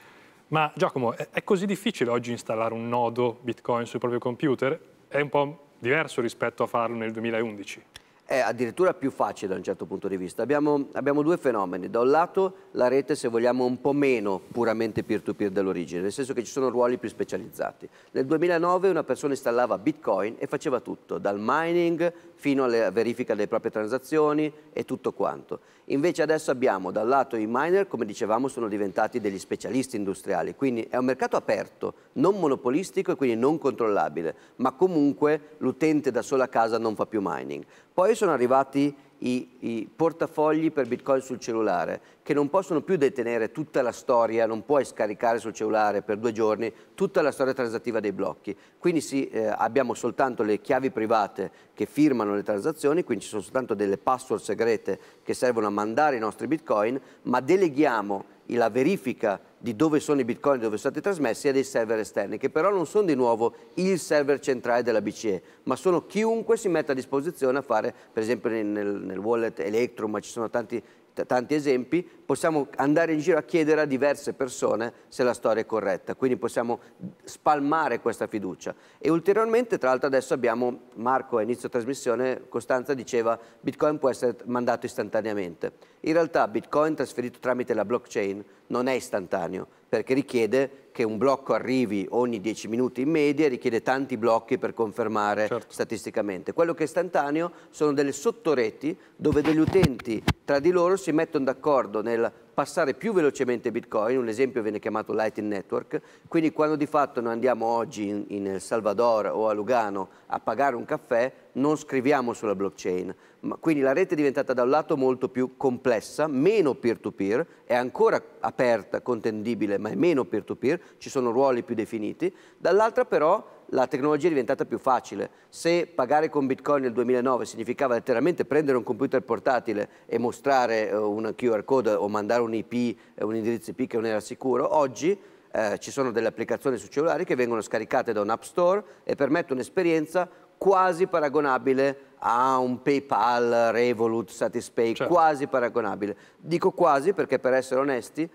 Ma Giacomo, è così difficile oggi installare un nodo Bitcoin sul proprio computer? È un po' diverso rispetto a farlo nel 2011? è addirittura più facile da un certo punto di vista. Abbiamo, abbiamo, due fenomeni. Da un lato la rete, se vogliamo, un po' meno puramente peer-to-peer dell'origine, nel senso che ci sono ruoli più specializzati. Nel 2009 una persona installava Bitcoin e faceva tutto, dal mining fino alla verifica delle proprie transazioni e tutto quanto. Invece adesso abbiamo dal lato i miner, come dicevamo, sono diventati degli specialisti industriali, quindi è un mercato aperto, non monopolistico e quindi non controllabile, ma comunque l'utente da sola a casa non fa più mining. Poi sono arrivati i, i, portafogli per bitcoin sul cellulare che non possono più detenere tutta la storia, non puoi scaricare sul cellulare per due giorni tutta la storia transattiva dei blocchi. Quindi sì, eh, abbiamo soltanto le chiavi private che firmano le transazioni, quindi ci sono soltanto delle password segrete che servono a mandare i nostri bitcoin, ma deleghiamo la verifica di dove sono i bitcoin, dove sono stati trasmessi, a dei server esterni, che però non sono di nuovo il server centrale della BCE, ma sono chiunque si mette a disposizione a fare, per esempio nel, nel wallet Electrum, ma ci sono tanti tanti esempi, possiamo andare in giro a chiedere a diverse persone se la storia è corretta, quindi possiamo spalmare questa fiducia. E ulteriormente, tra l'altro adesso abbiamo, Marco a inizio trasmissione, Costanza diceva Bitcoin può essere mandato istantaneamente. In realtà Bitcoin trasferito tramite la blockchain non è istantaneo, perché richiede che un blocco arrivi ogni 10 minuti in media richiede tanti blocchi per confermare certo. statisticamente. Quello che è istantaneo sono delle sottoreti dove degli utenti tra di loro si mettono d'accordo nel passare più velocemente Bitcoin, un esempio viene chiamato Lightning Network, quindi quando di fatto noi andiamo oggi in, in Salvador o a Lugano a pagare un caffè, non scriviamo sulla blockchain, Ma, quindi la rete è diventata da un lato molto più complessa, meno peer-to-peer, è ancora aperta, contendibile, ma è meno peer to -peer, ci sono ruoli più definiti, dall'altra però la tecnologia è diventata più facile. Se pagare con Bitcoin nel 2009 significava letteralmente prendere un computer portatile e mostrare eh, un QR code o mandare un IP, eh, un indirizzo IP che non era sicuro, oggi eh, ci sono delle applicazioni su cellulari che vengono scaricate da un App Store e permettono un'esperienza quasi paragonabile a un PayPal, Revolut, Satispay, certo. quasi paragonabile. Dico quasi perché per essere onesti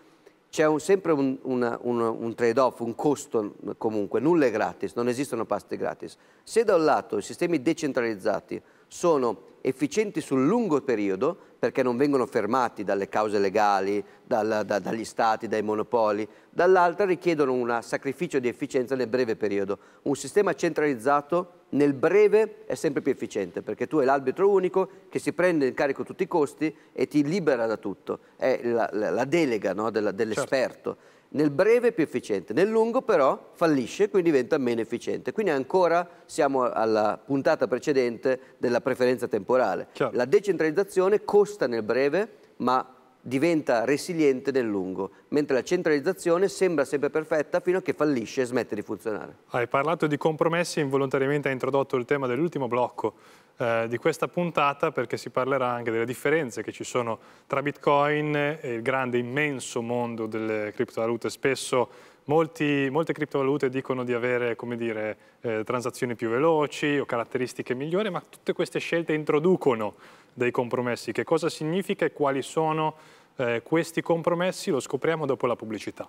c'è un, sempre un, una, un, un trade-off, un costo comunque, nulla è gratis, non esistono paste gratis. Se da un lato i sistemi decentralizzati sono efficienti sul lungo periodo perché non vengono fermati dalle cause legali, dal, da, dagli stati, dai monopoli, dall'altra richiedono un sacrificio di efficienza nel breve periodo. Un sistema centralizzato nel breve è sempre più efficiente perché tu hai l'arbitro unico che si prende in carico tutti i costi e ti libera da tutto, è la, la, la delega no, certo. dell'esperto. Certo. Nel breve è più efficiente, nel lungo però fallisce, e quindi diventa meno efficiente. Quindi ancora siamo alla puntata precedente della preferenza temporale. Certo. La decentralizzazione costa nel breve, ma diventa resiliente nel lungo, mentre la centralizzazione sembra sempre perfetta fino a che fallisce e smette di funzionare. Hai parlato di compromessi e involontariamente hai introdotto il tema dell'ultimo blocco eh, di questa puntata perché si parlerà anche delle differenze che ci sono tra Bitcoin e il grande, immenso mondo delle criptovalute. Spesso molti, molte criptovalute dicono di avere dire, eh, transazioni più veloci o caratteristiche migliori, ma tutte queste scelte introducono dei compromessi. Che cosa significa e quali sono eh, questi compromessi lo scopriamo dopo la pubblicità.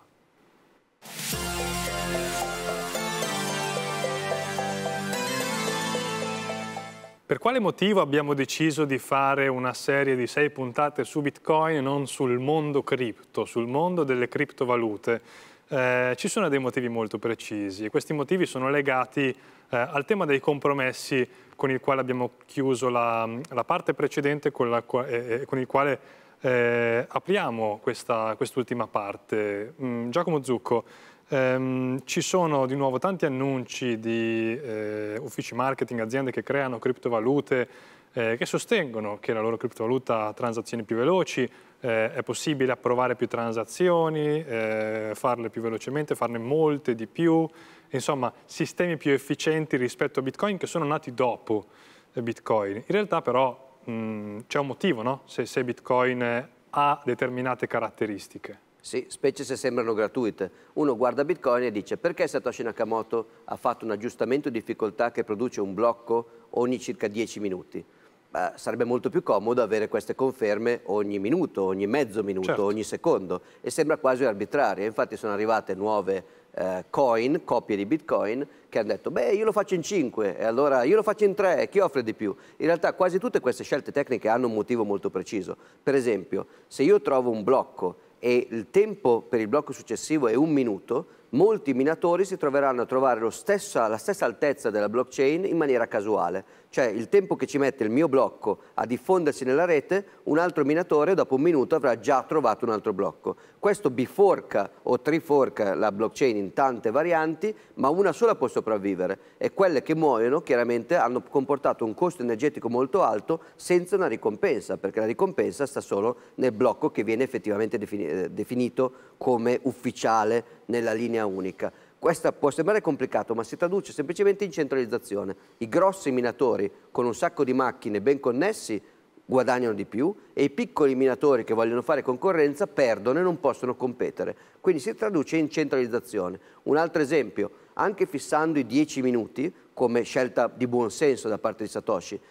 Per quale motivo abbiamo deciso di fare una serie di sei puntate su Bitcoin e non sul mondo cripto, sul mondo delle criptovalute? Eh, ci sono dei motivi molto precisi e questi motivi sono legati eh, al tema dei compromessi con il quale abbiamo chiuso la, la parte precedente con, la, eh, con il quale eh, apriamo quest'ultima parte. Mm, Giacomo Zucco, Ehm, ci sono di nuovo tanti annunci di eh, uffici marketing, aziende che creano criptovalute, eh, che sostengono che la loro criptovaluta ha transazioni più veloci, eh, è possibile approvare più transazioni, eh, farle più velocemente, farne molte di più, insomma sistemi più efficienti rispetto a Bitcoin che sono nati dopo Bitcoin. In realtà però mm, c'è un motivo no? se, se Bitcoin ha determinate caratteristiche. Sì, specie se sembrano gratuite. Uno guarda Bitcoin e dice perché Satoshi Nakamoto ha fatto un aggiustamento di difficoltà che produce un blocco ogni circa 10 minuti? Beh, sarebbe molto più comodo avere queste conferme ogni minuto, ogni mezzo minuto, certo. ogni secondo e sembra quasi arbitraria. Infatti sono arrivate nuove eh, coin, copie di bitcoin, che hanno detto beh io lo faccio in 5 e allora io lo faccio in 3, chi offre di più? In realtà quasi tutte queste scelte tecniche hanno un motivo molto preciso. Per esempio, se io trovo un blocco e il tempo per il blocco successivo è un minuto, molti minatori si troveranno a trovare stessa, la stessa altezza della blockchain in maniera casuale cioè il tempo che ci mette il mio blocco a diffondersi nella rete, un altro minatore dopo un minuto avrà già trovato un altro blocco. Questo biforca o triforca la blockchain in tante varianti, ma una sola può sopravvivere e quelle che muoiono chiaramente hanno comportato un costo energetico molto alto senza una ricompensa, perché la ricompensa sta solo nel blocco che viene effettivamente defini eh, definito come ufficiale nella linea unica. Questo può sembrare complicato, ma si traduce semplicemente in centralizzazione. I grossi minatori con un sacco di macchine ben connessi guadagnano di più e i piccoli minatori che vogliono fare concorrenza perdono e non possono competere. Quindi si traduce in centralizzazione. Un altro esempio, anche fissando i 10 minuti come scelta di buon senso da parte di Satoshi,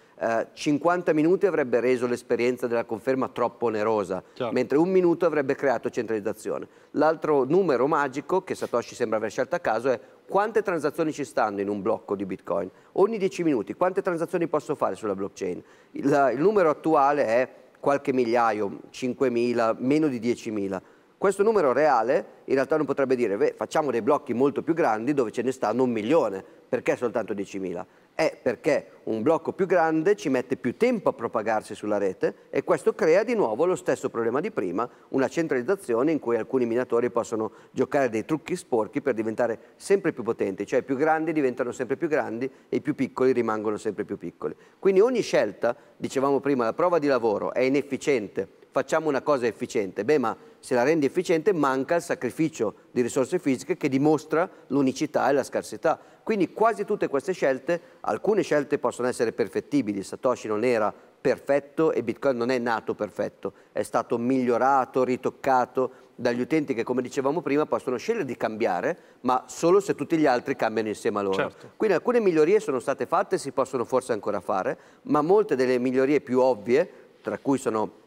50 eh, minuti avrebbe reso l'esperienza della conferma troppo onerosa, Ciao. Certo. mentre un minuto avrebbe creato centralizzazione. L'altro numero magico che Satoshi sembra aver scelto a caso è quante transazioni ci stanno in un blocco di Bitcoin? Ogni 10 minuti quante transazioni posso fare sulla blockchain? Il, il numero attuale è qualche migliaio, 5.000, meno di 10.000. Questo numero reale in realtà non potrebbe dire, beh, facciamo dei blocchi molto più grandi dove ce ne stanno un milione, perché soltanto 10.000? è perché un blocco più grande ci mette più tempo a propagarsi sulla rete e questo crea di nuovo lo stesso problema di prima, una centralizzazione in cui alcuni minatori possono giocare dei trucchi sporchi per diventare sempre più potenti, cioè i più grandi diventano sempre più grandi e i più piccoli rimangono sempre più piccoli. Quindi ogni scelta, dicevamo prima, la prova di lavoro è inefficiente facciamo una cosa efficiente. Beh, ma se la rendi efficiente manca il sacrificio di risorse fisiche che dimostra l'unicità e la scarsità. Quindi quasi tutte queste scelte, alcune scelte possono essere perfettibili, Satoshi non era perfetto e Bitcoin non è nato perfetto, è stato migliorato, ritoccato dagli utenti che come dicevamo prima possono scegliere di cambiare, ma solo se tutti gli altri cambiano insieme a loro. Certo. Quindi alcune migliorie sono state fatte, e si possono forse ancora fare, ma molte delle migliorie più ovvie, tra cui sono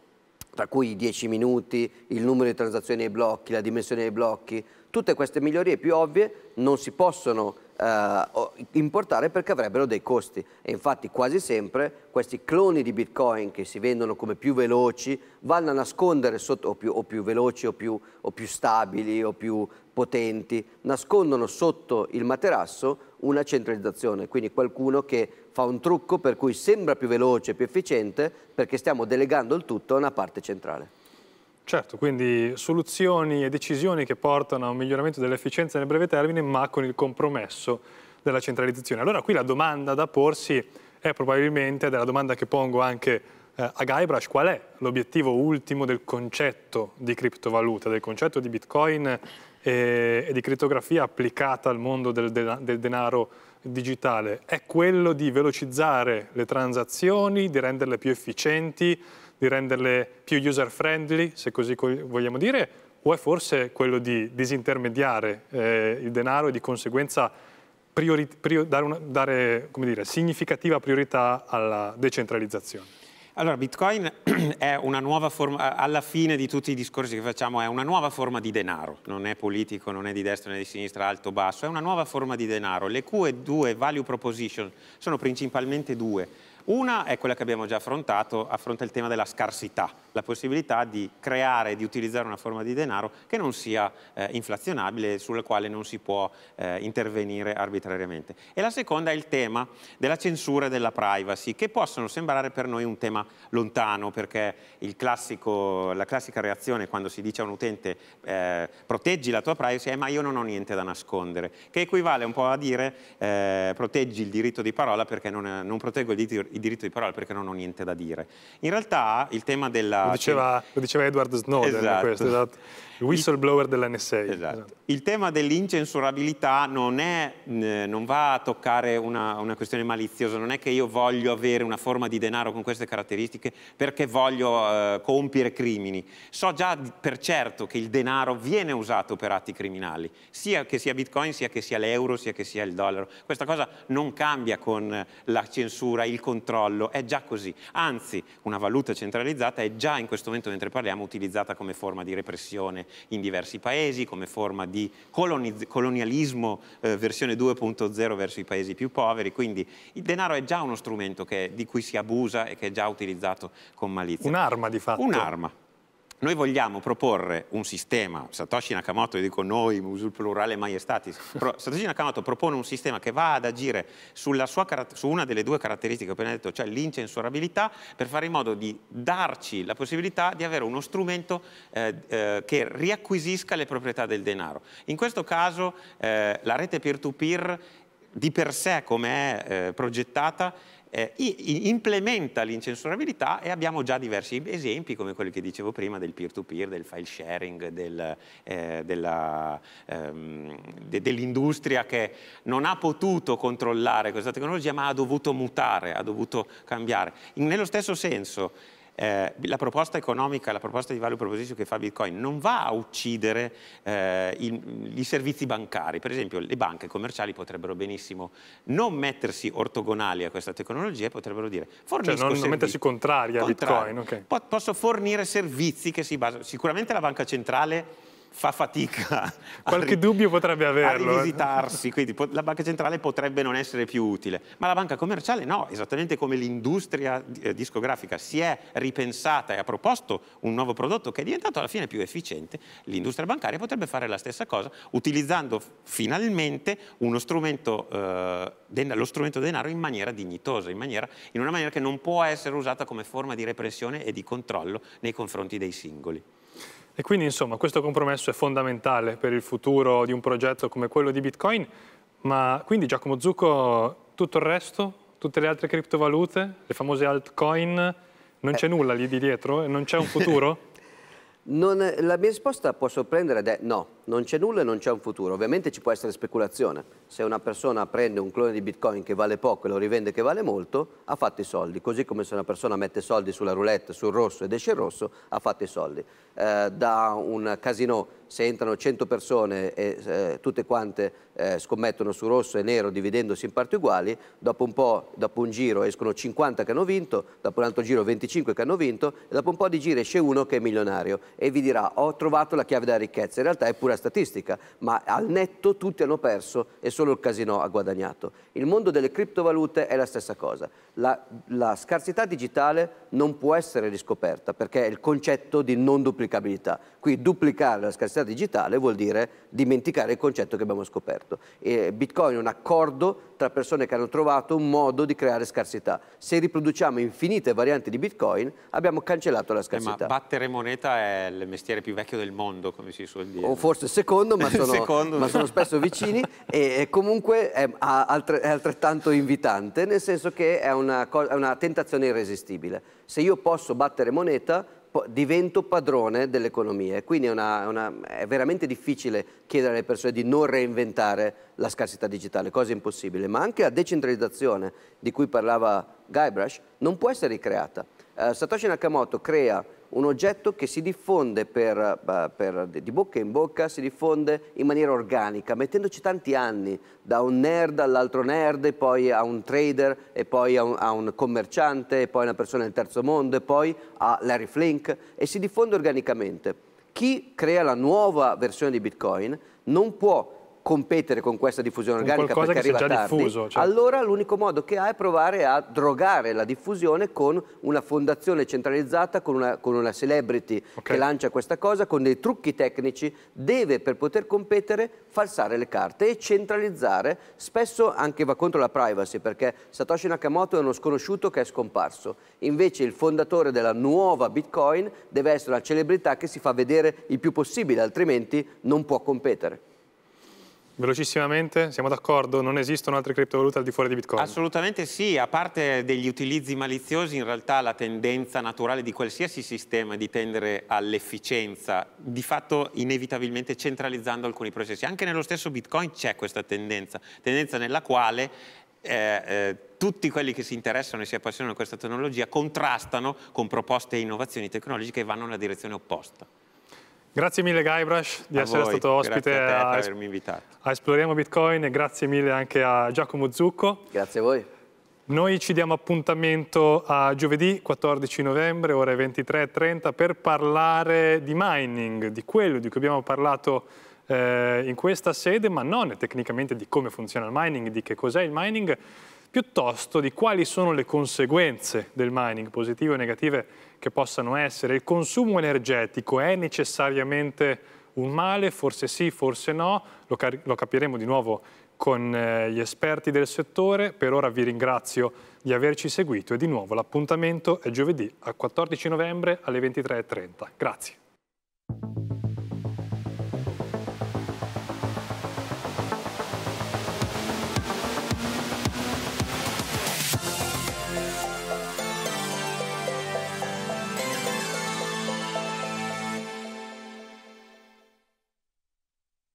tra cui i 10 minuti, il numero di transazioni ai blocchi, la dimensione dei blocchi, Tutte queste migliorie più ovvie non si possono eh, importare perché avrebbero dei costi e infatti quasi sempre questi cloni di bitcoin che si vendono come più veloci vanno a nascondere sotto o più, o più veloci o più, o più stabili o più potenti, nascondono sotto il materasso una centralizzazione, quindi qualcuno che fa un trucco per cui sembra più veloce, più efficiente, perché stiamo delegando il tutto a una parte centrale. Certo, quindi soluzioni e decisioni che portano a un miglioramento dell'efficienza nel breve termine, ma con il compromesso della centralizzazione. Allora qui la domanda da porsi è probabilmente, ed è la domanda che pongo anche eh, a Guybrush, qual è l'obiettivo ultimo del concetto di criptovaluta, del concetto di bitcoin e, e di criptografia applicata al mondo del, de del denaro digitale? È quello di velocizzare le transazioni, di renderle più efficienti, di renderle più user friendly, se così vogliamo dire, o è forse quello di disintermediare eh, il denaro e di conseguenza priori, priori, dare, una, dare dire, significativa priorità alla decentralizzazione? Allora, Bitcoin è una nuova forma, alla fine di tutti i discorsi che facciamo, è una nuova forma di denaro, non è politico, non è di destra né di sinistra, alto o basso, è una nuova forma di denaro. Le cui due value proposition sono principalmente due. Una è quella che abbiamo già affrontato, affronta il tema della scarsità la possibilità di creare, e di utilizzare una forma di denaro che non sia eh, inflazionabile, sulla quale non si può eh, intervenire arbitrariamente. E la seconda è il tema della censura e della privacy, che possono sembrare per noi un tema lontano, perché classico, la classica reazione quando si dice a un utente eh, proteggi la tua privacy è ma io non ho niente da nascondere, che equivale un po' a dire eh, proteggi il diritto di parola perché non, non proteggo il diritto di parola perché non ho niente da dire. In realtà il tema della lo diceva, lo diceva, Edward Snowden, esatto. questo, esatto. il whistleblower dell'NSA. Esatto. Il tema dell'incensurabilità non, è, eh, non va a toccare una, una, questione maliziosa, non è che io voglio avere una forma di denaro con queste caratteristiche perché voglio eh, compiere crimini. So già per certo che il denaro viene usato per atti criminali, sia che sia bitcoin, sia che sia l'euro, sia che sia il dollaro. Questa cosa non cambia con la censura, il controllo, è già così. Anzi, una valuta centralizzata è già in questo momento mentre parliamo utilizzata come forma di repressione in diversi paesi, come forma di colonialismo eh, versione 2.0 verso i paesi più poveri, quindi il denaro è già uno strumento che, di cui si abusa e che è già utilizzato con malizia. Un'arma di fatto. Un'arma. Noi vogliamo proporre un sistema, Satoshi Nakamoto, io dico noi, uso il plurale maestatis, Satoshi Nakamoto propone un sistema che va ad agire sua, su una delle due caratteristiche che ho appena detto, cioè l'incensurabilità, per fare in modo di darci la possibilità di avere uno strumento eh, eh, che riacquisisca le proprietà del denaro. In questo caso eh, la rete peer-to-peer -peer, di per sé come è eh, progettata eh, implementa l'incensurabilità e abbiamo già diversi esempi come quelli che dicevo prima del peer-to-peer, del file sharing, del, eh, dell'industria ehm, de, dell che non ha potuto controllare questa tecnologia ma ha dovuto mutare, ha dovuto cambiare. In, nello stesso senso eh, la proposta economica, la proposta di value proposition che fa Bitcoin non va a uccidere eh, il, i servizi bancari. Per esempio le banche commerciali potrebbero benissimo non mettersi ortogonali a questa tecnologia e potrebbero dire fornisco cioè non, servizi, non mettersi contrari a Bitcoin. Okay. posso fornire servizi che si basano... Sicuramente la banca centrale fa fatica. Qualche a, dubbio potrebbe averlo. A eh. rivisitarsi, quindi la banca centrale potrebbe non essere più utile. Ma la banca commerciale no, esattamente come l'industria eh, discografica si è ripensata e ha proposto un nuovo prodotto che è diventato alla fine più efficiente, l'industria bancaria potrebbe fare la stessa cosa utilizzando finalmente uno strumento, eh, lo strumento denaro in maniera dignitosa, in, maniera, in una maniera che non può essere usata come forma di repressione e di controllo nei confronti dei singoli. E quindi insomma questo compromesso è fondamentale per il futuro di un progetto come quello di Bitcoin, ma quindi Giacomo Zucco tutto il resto, tutte le altre criptovalute, le famose altcoin, non c'è eh. nulla lì di dietro? Non c'è un futuro? non, la mia risposta può sorprendere ed è no, non c'è nulla e non c'è un futuro. Ovviamente ci può essere speculazione. Se una persona prende un clone di bitcoin che vale poco e lo rivende che vale molto, ha fatto i soldi. Così come se una persona mette soldi sulla roulette, sul rosso ed esce il rosso, ha fatto i soldi. Eh, da un casino se entrano 100 persone e eh, tutte quante eh, scommettono su rosso e nero dividendosi in parti uguali, dopo un po', dopo un giro escono 50 che hanno vinto, dopo un altro giro 25 che hanno vinto e dopo un po' di giri esce uno che è milionario e vi dirà ho trovato la chiave della ricchezza, in realtà è pura statistica, ma al netto tutti hanno perso e solo il casino ha guadagnato. Il mondo delle criptovalute è la stessa cosa, la, la scarsità digitale non può essere riscoperta perché è il concetto di non duplicabilità. Qui duplicare la scarsità digitale vuol dire dimenticare il concetto che abbiamo scoperto. E Bitcoin è un accordo tra persone che hanno trovato un modo di creare scarsità. Se riproduciamo infinite varianti di Bitcoin, abbiamo cancellato la scarsità. Eh, ma battere moneta è il mestiere più vecchio del mondo, come si suol dire. O forse secondo, ma sono, secondo, ma sono spesso vicini e, comunque è, è, altrettanto invitante, nel senso che è una, è una tentazione irresistibile. Se io posso battere moneta, divento padrone dell'economia. Quindi è, una, una, è, veramente difficile chiedere alle persone di non reinventare la scarsità digitale, cosa impossibile, ma anche la decentralizzazione di cui parlava Guybrush non può essere ricreata. Eh, Satoshi Nakamoto crea un oggetto che si diffonde per, eh, per, di bocca in bocca, si diffonde in maniera organica, mettendoci tanti anni, da un nerd all'altro nerd, e poi a un trader, e poi a un, a un commerciante, e poi a una persona del terzo mondo, e poi a Larry Flink, e si diffonde organicamente. Chi crea la nuova versione di Bitcoin non può competere con questa diffusione organica perché che arriva tardi, diffuso, cioè. allora l'unico modo che ha è provare a drogare la diffusione con una fondazione centralizzata, con una, con una celebrity okay. che lancia questa cosa, con dei trucchi tecnici, deve per poter competere falsare le carte e centralizzare, spesso anche va contro la privacy perché Satoshi Nakamoto è uno sconosciuto che è scomparso, invece il fondatore della nuova Bitcoin deve essere una celebrità che si fa vedere il più possibile, altrimenti non può competere. Velocissimamente, siamo d'accordo, non esistono altre criptovalute al di fuori di Bitcoin? Assolutamente sì, a parte degli utilizzi maliziosi, in realtà la tendenza naturale di qualsiasi sistema è di tendere all'efficienza, di fatto inevitabilmente centralizzando alcuni processi. Anche nello stesso Bitcoin c'è questa tendenza, tendenza nella quale eh, eh, tutti quelli che si interessano e si appassionano a questa tecnologia contrastano con proposte e innovazioni tecnologiche che vanno nella direzione opposta. Grazie mille Guybrush di a essere voi. stato ospite grazie a, te a, per avermi invitato. a Esploriamo Bitcoin e grazie mille anche a Giacomo Zucco. Grazie a voi. Noi ci diamo appuntamento a giovedì 14 novembre, ore 23.30, per parlare di mining, di quello di cui abbiamo parlato eh, in questa sede, ma non tecnicamente di come funziona il mining, di che cos'è il mining, piuttosto di quali sono le conseguenze del mining, positive o negative, che possano essere. Il consumo energetico è necessariamente un male? Forse sì, forse no. Lo, lo capiremo di nuovo con eh, gli esperti del settore. Per ora vi ringrazio di averci seguito e di nuovo l'appuntamento è giovedì a 14 novembre alle 23.30. Grazie.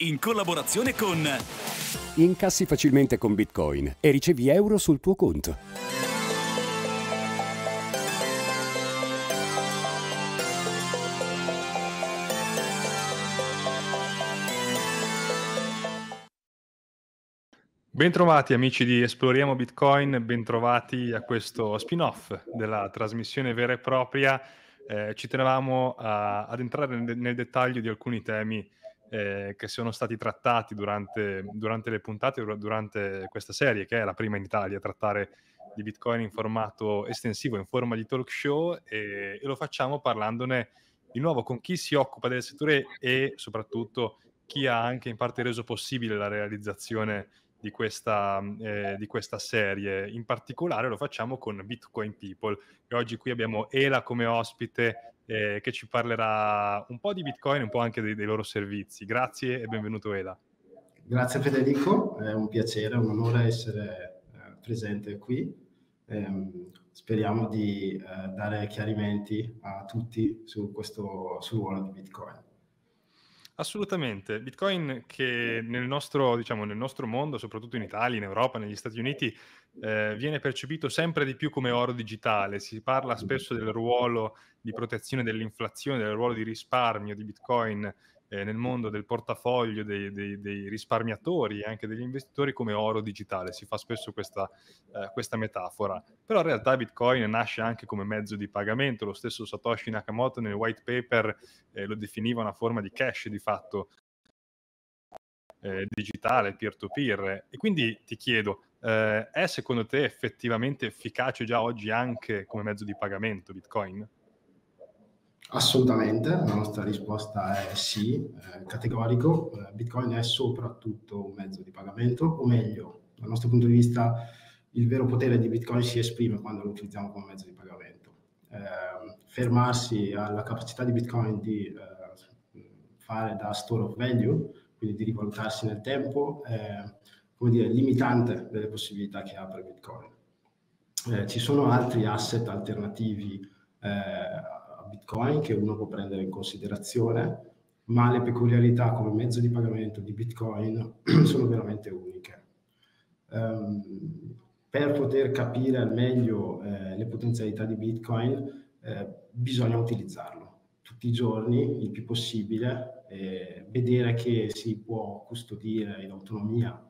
in collaborazione con Incassi facilmente con Bitcoin e ricevi euro sul tuo conto. Bentrovati amici di Esploriamo Bitcoin, bentrovati a questo spin-off della trasmissione vera e propria. Eh, ci tenevamo a, ad entrare nel, nel dettaglio di alcuni temi eh, che sono stati trattati durante, durante, le puntate, durante questa serie, che è la prima in Italia, a trattare di Bitcoin in formato estensivo, in forma di talk show, e, e lo facciamo parlandone di nuovo con chi si occupa del settore e soprattutto chi ha anche in parte reso possibile la realizzazione di questa, eh, di questa, serie. In particolare lo facciamo con Bitcoin People e oggi qui abbiamo Ela come ospite eh, che ci parlerà un po' di Bitcoin e un po' anche dei, dei, loro servizi. Grazie e benvenuto Eda. Grazie Federico, è un piacere, un onore essere eh, presente qui. Ehm, speriamo di eh, dare chiarimenti a tutti su questo sul ruolo di Bitcoin. Assolutamente, Bitcoin che nel nostro, diciamo, nel nostro mondo, soprattutto in Italia, in Europa, negli Stati Uniti, eh, viene percepito sempre di più come oro digitale. Si parla spesso del ruolo di protezione dell'inflazione, del ruolo di risparmio di Bitcoin eh, nel mondo del portafoglio dei, dei, dei, risparmiatori e anche degli investitori come oro digitale. Si fa spesso questa, eh, questa, metafora. Però in realtà Bitcoin nasce anche come mezzo di pagamento. Lo stesso Satoshi Nakamoto nel white paper eh, lo definiva una forma di cash di fatto. Eh, digitale, peer-to-peer. E quindi ti chiedo, eh, è secondo te effettivamente efficace già oggi anche come mezzo di pagamento Bitcoin? Assolutamente, la nostra risposta è sì, eh, categorico. Eh, Bitcoin è soprattutto un mezzo di pagamento, o meglio, dal nostro punto di vista il vero potere di Bitcoin si esprime quando lo utilizziamo come mezzo di pagamento. Eh, fermarsi alla capacità di Bitcoin di eh, fare da store of value, quindi di rivalutarsi nel tempo, eh, come dire, limitante delle possibilità che apre Bitcoin. Eh, ci sono altri asset alternativi eh, a Bitcoin che uno può prendere in considerazione, ma le peculiarità come mezzo di pagamento di Bitcoin sono veramente uniche. Um, per poter capire al meglio eh, le potenzialità di Bitcoin eh, bisogna utilizzarlo tutti i giorni, il più possibile, vedere che si può custodire in autonomia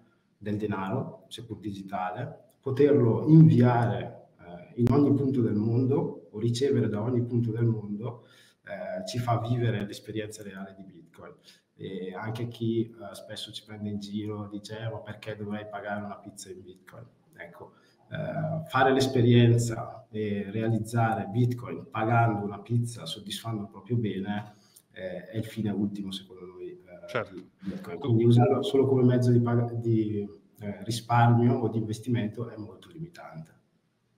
del denaro, seppur digitale, poterlo inviare eh, in ogni punto del mondo o ricevere da ogni punto del mondo eh, ci fa vivere l'esperienza reale di Bitcoin. E anche chi eh, spesso ci prende in giro dice eh, ma perché dovrei pagare una pizza in Bitcoin? Ecco, eh, fare l'esperienza e realizzare Bitcoin pagando una pizza soddisfando il proprio bene eh, è il fine ultimo secondo noi certo. Ecco, quindi usarlo solo come mezzo di, pag- di eh, risparmio o di investimento è molto limitante.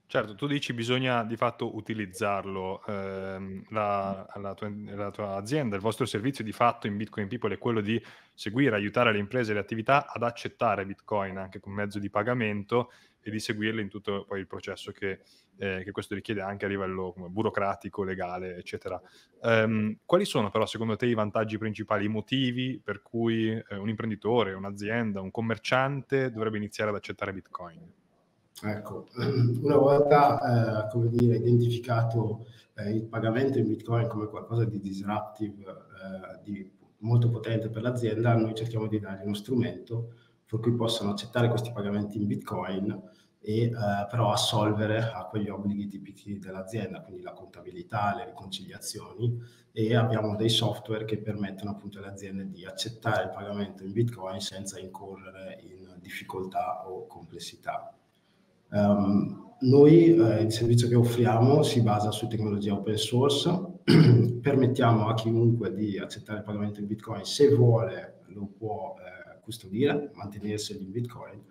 Certo, tu dici bisogna di fatto utilizzarlo, eh, la, la, tua, la, tua, azienda, il vostro servizio di fatto in Bitcoin People è quello di seguire, aiutare le imprese e le attività ad accettare Bitcoin anche come mezzo di pagamento e di seguirle in tutto poi il processo che, eh, che questo richiede anche a livello come, burocratico, legale, eccetera. Um, quali sono però secondo te i vantaggi principali, i motivi per cui eh, un imprenditore, un'azienda, un commerciante dovrebbe iniziare ad accettare Bitcoin? Ecco, una volta eh, come dire, identificato eh, il pagamento in Bitcoin come qualcosa di disruptive, eh, di molto potente per l'azienda, noi cerchiamo di dargli uno strumento per cui possano accettare questi pagamenti in Bitcoin e eh, però assolvere a quegli obblighi tipici dell'azienda, quindi la contabilità, le riconciliazioni e abbiamo dei software che permettono appunto alle aziende di accettare il pagamento in bitcoin senza incorrere in difficoltà o complessità. Um, noi eh, il servizio che offriamo si basa su tecnologia open source, permettiamo a chiunque di accettare il pagamento in bitcoin, se vuole lo può eh, custodire, mantenerseli in bitcoin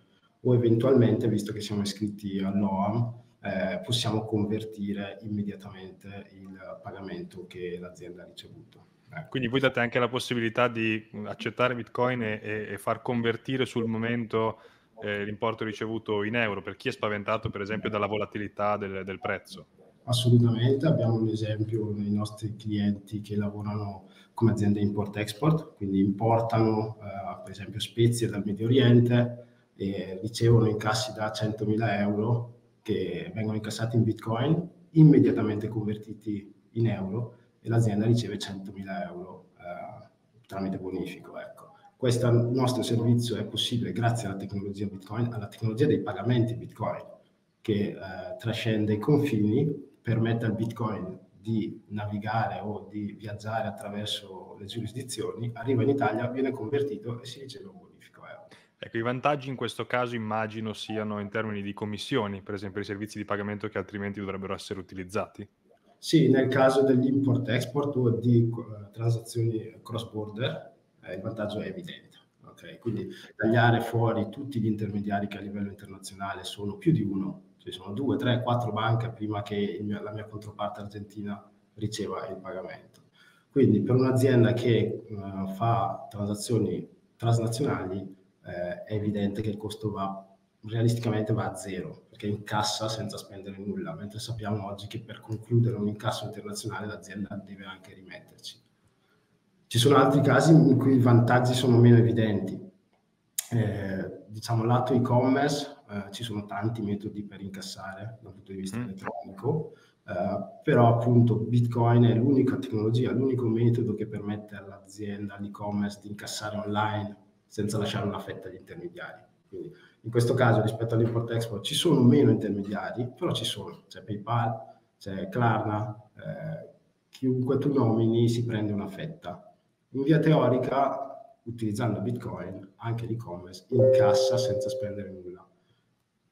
o eventualmente, visto che siamo iscritti all'OAM, eh, possiamo convertire immediatamente il pagamento che l'azienda ha ricevuto. Ecco. Quindi voi date anche la possibilità di accettare Bitcoin e, e far convertire sul momento eh, l'importo ricevuto in euro per chi è spaventato per esempio dalla volatilità del, del prezzo. Assolutamente, abbiamo un esempio nei nostri clienti che lavorano come aziende import-export, quindi importano eh, per esempio spezie dal Medio Oriente, eh, ricevono incassi da 100.000 euro che vengono incassati in bitcoin, immediatamente convertiti in euro e l'azienda riceve 100.000 euro eh, tramite bonifico. Ecco. Questo nostro servizio è possibile grazie alla tecnologia bitcoin, alla tecnologia dei pagamenti bitcoin, che eh, trascende i confini, permette al bitcoin di navigare o di viaggiare attraverso le giurisdizioni, arriva in Italia, viene convertito e si riceve un Ecco, i vantaggi in questo caso immagino siano in termini di commissioni, per esempio i servizi di pagamento che altrimenti dovrebbero essere utilizzati. Sì, nel caso dellimport export o di uh, transazioni cross-border eh, il vantaggio è evidente. Okay? Quindi tagliare fuori tutti gli intermediari che a livello internazionale sono più di uno, ci cioè sono due, tre, quattro banche prima che mio, la mia controparte argentina riceva il pagamento. Quindi per un'azienda che uh, fa transazioni transnazionali eh, è evidente che il costo va realisticamente va a zero, perché incassa senza spendere nulla, mentre sappiamo oggi che per concludere un incasso internazionale l'azienda deve anche rimetterci. Ci sono altri casi in cui i vantaggi sono meno evidenti. Eh, diciamo, lato e-commerce eh, ci sono tanti metodi per incassare dal punto di vista mm. elettronico, eh, però appunto Bitcoin è l'unica tecnologia, l'unico metodo che permette all'azienda, all'e-commerce di incassare online senza lasciare una fetta di intermediari. Quindi in questo caso rispetto all'import-export ci sono meno intermediari, però ci sono, c'è PayPal, c'è Klarna, eh, chiunque tu nomini si prende una fetta. In via teorica, utilizzando Bitcoin, anche l'e-commerce incassa senza spendere nulla,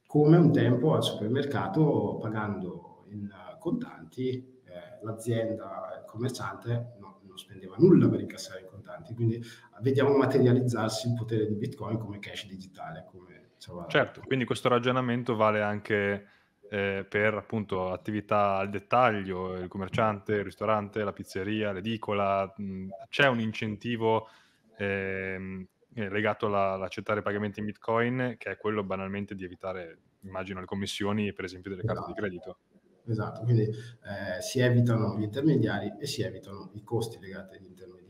come un tempo al supermercato pagando in contanti eh, l'azienda, il commerciante no, non spendeva nulla per incassare importanti. Quindi vediamo materializzarsi il potere di Bitcoin come cash digitale. Come, diciamo, certo, la... quindi questo ragionamento vale anche eh, per appunto attività al dettaglio, il commerciante, il ristorante, la pizzeria, l'edicola. c'è un incentivo ehm, eh, legato alla, all'accettare pagamenti in Bitcoin, che è quello banalmente di evitare, immagino, le commissioni, per esempio, delle carte esatto. di credito. Esatto, quindi eh, si evitano gli intermediari e si evitano i costi legati agli intermediari.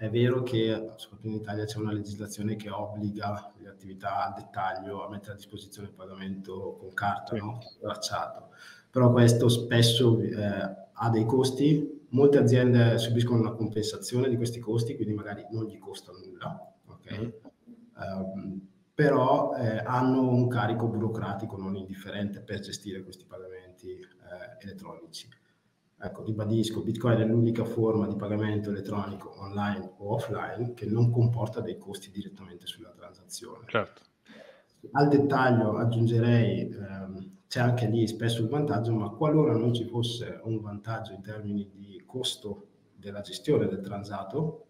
È vero che soprattutto in Italia c'è una legislazione che obbliga le attività al dettaglio a mettere a disposizione il pagamento con carta, sì. no? bracciato, però questo spesso eh, ha dei costi, molte aziende subiscono una compensazione di questi costi, quindi magari non gli costa nulla, ok? Um, però eh, hanno un carico burocratico non indifferente per gestire questi pagamenti eh, elettronici. Ecco, ribadisco, Bitcoin è l'unica forma di pagamento elettronico online o offline che non comporta dei costi direttamente sulla transazione. Certo. Al dettaglio aggiungerei, ehm, c'è anche lì spesso il vantaggio, ma qualora non ci fosse un vantaggio in termini di costo della gestione del transato,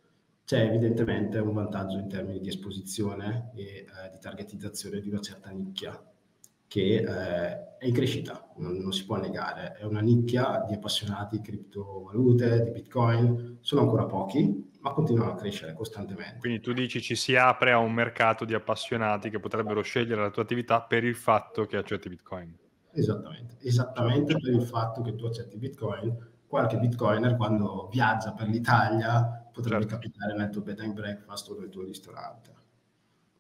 c'è evidentemente un vantaggio in termini di esposizione e eh, di targetizzazione di una certa nicchia che eh, è in crescita, non, non, si può negare. È una nicchia di appassionati di criptovalute, di bitcoin, sono ancora pochi, ma continuano a crescere costantemente. Quindi tu dici ci si apre a un mercato di appassionati che potrebbero scegliere la tua attività per il fatto che accetti bitcoin. Esattamente, esattamente per il fatto che tu accetti bitcoin. Qualche bitcoiner quando viaggia per l'Italia potrebbe certo. capitare nel tuo bed and breakfast o nel tuo ristorante.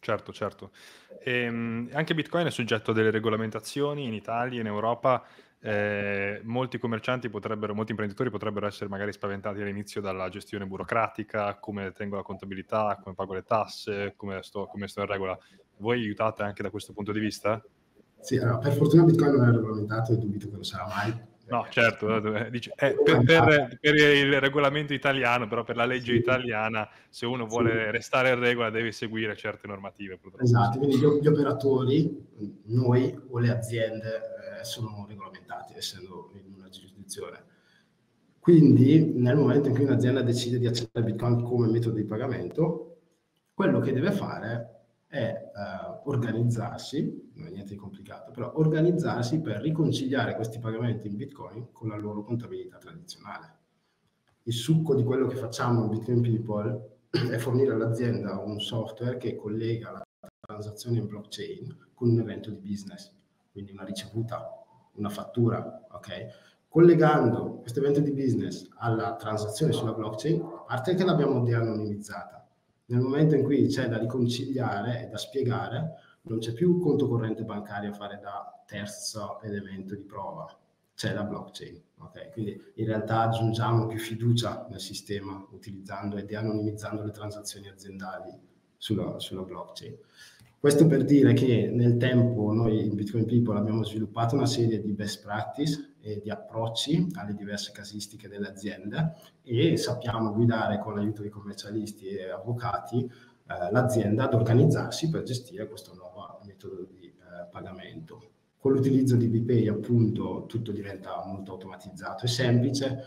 Certo, certo. Ehm, anche Bitcoin è soggetto a delle regolamentazioni in Italia, in Europa. Eh, molti commercianti potrebbero, molti imprenditori potrebbero essere magari spaventati all'inizio dalla gestione burocratica, come tengo la contabilità, come pago le tasse, come sto, come sto in regola. Voi aiutate anche da questo punto di vista? Sì, allora, per fortuna Bitcoin non è regolamentato e dubito che lo sarà mai, No, certo, eh, eh, dice, eh, per, per, per, il regolamento italiano, però per la legge sì. italiana, se uno vuole sì. restare in regola deve seguire certe normative. Purtroppo. Esatto, quindi gli, gli, operatori, noi o le aziende eh, sono regolamentati, essendo in una giurisdizione. Quindi nel momento in cui un'azienda decide di accettare Bitcoin come metodo di pagamento, quello che deve fare è eh, organizzarsi, non è niente di complicato, però organizzarsi per riconciliare questi pagamenti in Bitcoin con la loro contabilità tradizionale. Il succo di quello che facciamo in Bitcoin People è fornire all'azienda un software che collega la transazione in blockchain con un evento di business, quindi una ricevuta, una fattura, ok? Collegando questo evento di business alla transazione sulla blockchain, a parte che l'abbiamo de-anonimizzata, nel momento in cui c'è da riconciliare e da spiegare, non c'è più conto corrente bancario a fare da terzo elemento di prova, c'è la blockchain. Okay? Quindi in realtà aggiungiamo più fiducia nel sistema utilizzando e de-anonimizzando le transazioni aziendali sulla, sulla blockchain. Questo per dire che nel tempo noi in Bitcoin People abbiamo sviluppato una serie di best practice eh, di approcci alle diverse casistiche delle aziende e sappiamo guidare con l'aiuto di commercialisti e avvocati eh, l'azienda ad organizzarsi per gestire questo nuovo metodo di eh, pagamento. Con l'utilizzo di BPay appunto tutto diventa molto automatizzato e semplice,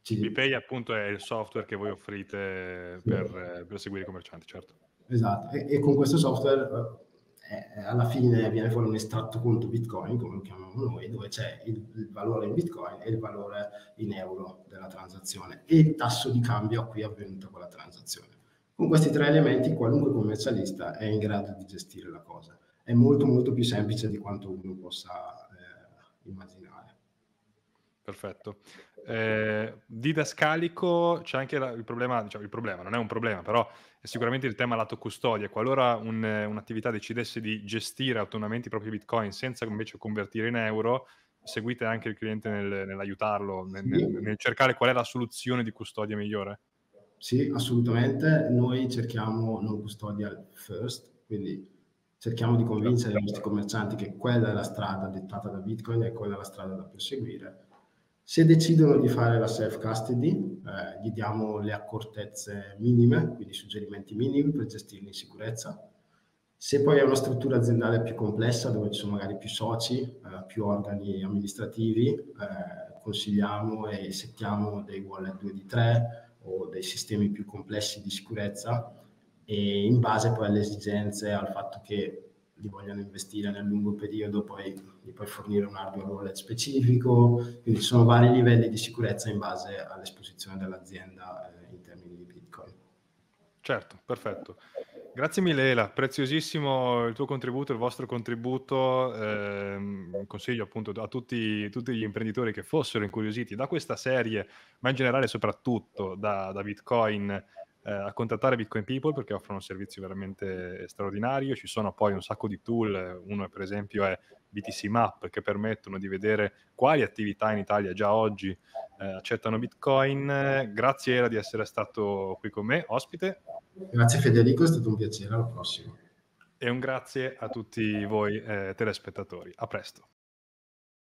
ci... BPay appunto è il software che voi offrite per, eh, per seguire i commercianti, certo. Esatto, e, e, con questo software eh, eh, eh, alla fine viene fuori un estratto conto Bitcoin, come lo chiamiamo noi, dove c'è il, il, valore in Bitcoin e il valore in euro della transazione e il tasso di cambio a cui è avvenuta quella transazione. Con questi tre elementi qualunque commercialista è in grado di gestire la cosa. È molto molto più semplice di quanto uno possa eh, immaginare. Perfetto. Eh, didascalico c'è anche la, il problema, cioè il problema non è un problema, però è sicuramente il tema lato custodia. Qualora un, un'attività decidesse di gestire autonomamente i propri bitcoin senza invece convertire in euro, seguite anche il cliente nel, nell'aiutarlo, nel, nel, nel cercare qual è la soluzione di custodia migliore. Sì, assolutamente. Noi cerchiamo non custodial first, quindi cerchiamo di convincere i nostri commercianti che quella è la strada dettata da Bitcoin e quella è la strada da perseguire se decidono di fare la self-custody, eh, gli diamo le accortezze minime, quindi suggerimenti minimi per gestirli in sicurezza. Se poi è una struttura aziendale più complessa, dove ci sono magari più soci, eh, più organi amministrativi, eh, consigliamo e settiamo dei wallet 2 di 3 o dei sistemi più complessi di sicurezza e in base poi alle esigenze, al fatto che li vogliono investire nel lungo periodo, poi gli puoi fornire un hardware wallet specifico, quindi ci sono vari livelli di sicurezza in base all'esposizione dell'azienda eh, in termini di Bitcoin. Certo, perfetto. Grazie mille Ela, preziosissimo il tuo contributo, il vostro contributo. Eh, consiglio appunto a tutti, tutti, gli imprenditori che fossero incuriositi da questa serie, ma in generale soprattutto da, da Bitcoin eh, a contattare Bitcoin People perché offrono servizi veramente straordinario. Ci sono poi un sacco di tool, eh, uno per esempio è BTC Map che permettono di vedere quali attività in Italia già oggi eh, accettano Bitcoin. Grazie Era di essere stato qui con me, ospite. Grazie Federico, è stato un piacere, alla prossima. E un grazie a tutti voi eh, telespettatori. A presto.